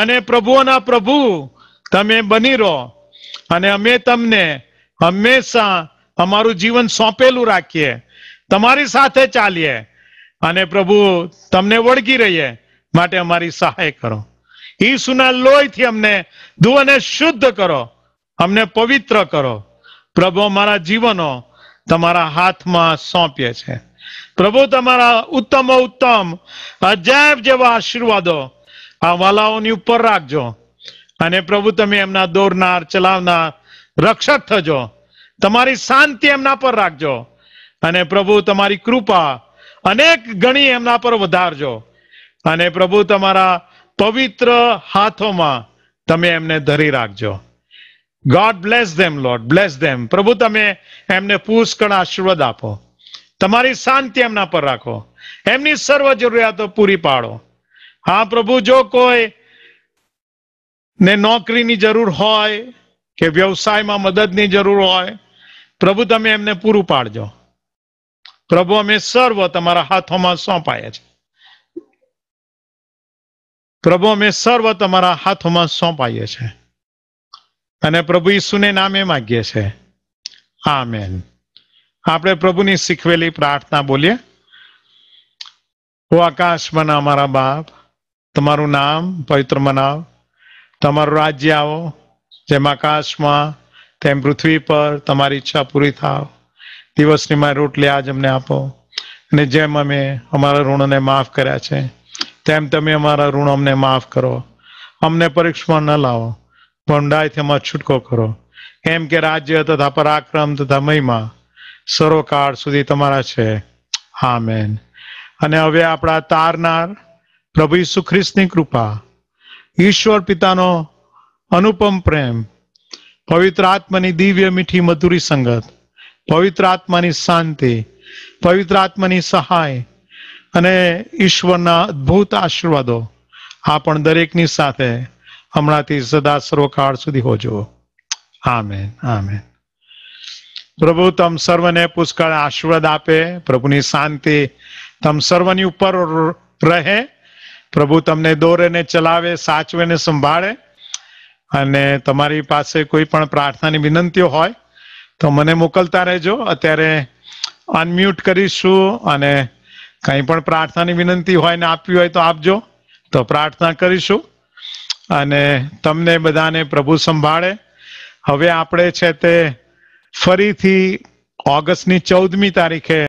અને પ્રભુઓના પ્રભુ તમે બની રહો અને અમે તમને હંમેશા અમારું જીવન સોંપેલું રાખીએ તમારી સાથે ચાલીએ અને પ્રભુ તમને વળગી રહીએ માટે અમારી સહાય કરો ઈસુના લોહીથી અમને ધુ અને શુદ્ધ કરો અમને પવિત્ર કરો પ્રભુ અમારા જીવનો તમારા હાથમાં સોંપીએ છે પ્રભુ તમારા ઉત્તમ ઉત્તમ અજાયબ જેવા આશીર્વાદો આ વાલાઓની ઉપર રાખજો અને પ્રભુ તમે એમના દોરનાર ચલાવનાર રક્ષક થજો તમારી શાંતિ એમના પર રાખજો અને પ્રભુ તમારી કૃપા અનેક ગણી એમના પર વધારજો અને પ્રભુ તમારા પવિત્ર હાથોમાં તમે એમને ધરી રાખજો God bless them Lord bless them પ્રભુ તમે એમને પુષ્કળ આશીર્વાદ આપો તમારી શાંતિ એમના પર રાખો એમની સર્વ જરૂરિયાતો પૂરી પાડો હા પ્રભુ જો કોઈ ને નોકરીની જરૂર હોય કે વ્યવસાયમાં મદદની જરૂર હોય પ્રભુ તમે એમને પૂરું પાડજો પ્રભુ અમે સર્વ તમારા હાથોમાં સોંપાયા છે પ્રભુ અમે સર્વ તમારા હાથોમાં સોંપાઈએ છીએ અને પ્રભુ ઈસુને નામે માગીએ છે આમેન આપણે પ્રભુની શીખવેલી પ્રાર્થના બોલીએ ઓ આકાશમાં અમારા બાપ તમારું નામ પવિત્ર મનાવ તમારું રાજ્ય આવો જેમ આકાશમાં તેમ પૃથ્વી પર તમારી ઈચ્છા પૂરી થાવ દિવસની માં રોટલી આજ અમને આપો અને જેમ અમે અમારા ઋણને માફ કર્યા છે તેમ તમે અમારા ઋણ અમને માફ કરો અમને પરીક્ષમાં ન લાવો ભંડાયથી અમારો છૂટકો કરો એમ કે રાજ્ય તથા પરાક્રમ તથા મહિમા સરોકાર સુધી તમારા છે હા મેન અને હવે આપણા તારનાર પ્રભુ ઈસુ ખ્રિસ્તની કૃપા ઈશ્વર પિતાનો અનુપમ પ્રેમ પવિત્ર આત્માની દિવ્ય મીઠી મધુરી સંગત પવિત્ર આત્માની શાંતિ પવિત્ર આત્માની સહાય અને ઈશ્વરના અદ્ભુત આશીર્વાદો આ પણ દરેકની સાથે હમણાંથી સદા સર્વકાળ સુધી હોજો આમેન આમેન પ્રભુ તમ સર્વને પુષ્કળ આશીર્વાદ આપે પ્રભુની શાંતિ તમ સર્વની ઉપર રહે પ્રભુ તમને દોરે ને ચલાવે સાચવે ને સંભાળે અને તમારી પાસે કોઈ પણ પ્રાર્થનાની વિનંતીઓ હોય તો મને મોકલતા રહેજો અત્યારે અનમ્યુટ કરીશું અને કંઈ પણ પ્રાર્થનાની વિનંતી હોય ને આપવી હોય તો આપજો તો પ્રાર્થના કરીશું અને તમને બધાને પ્રભુ સંભાળે હવે આપણે છે તે ફરીથી ઓગસ્ટની ચૌદમી તારીખે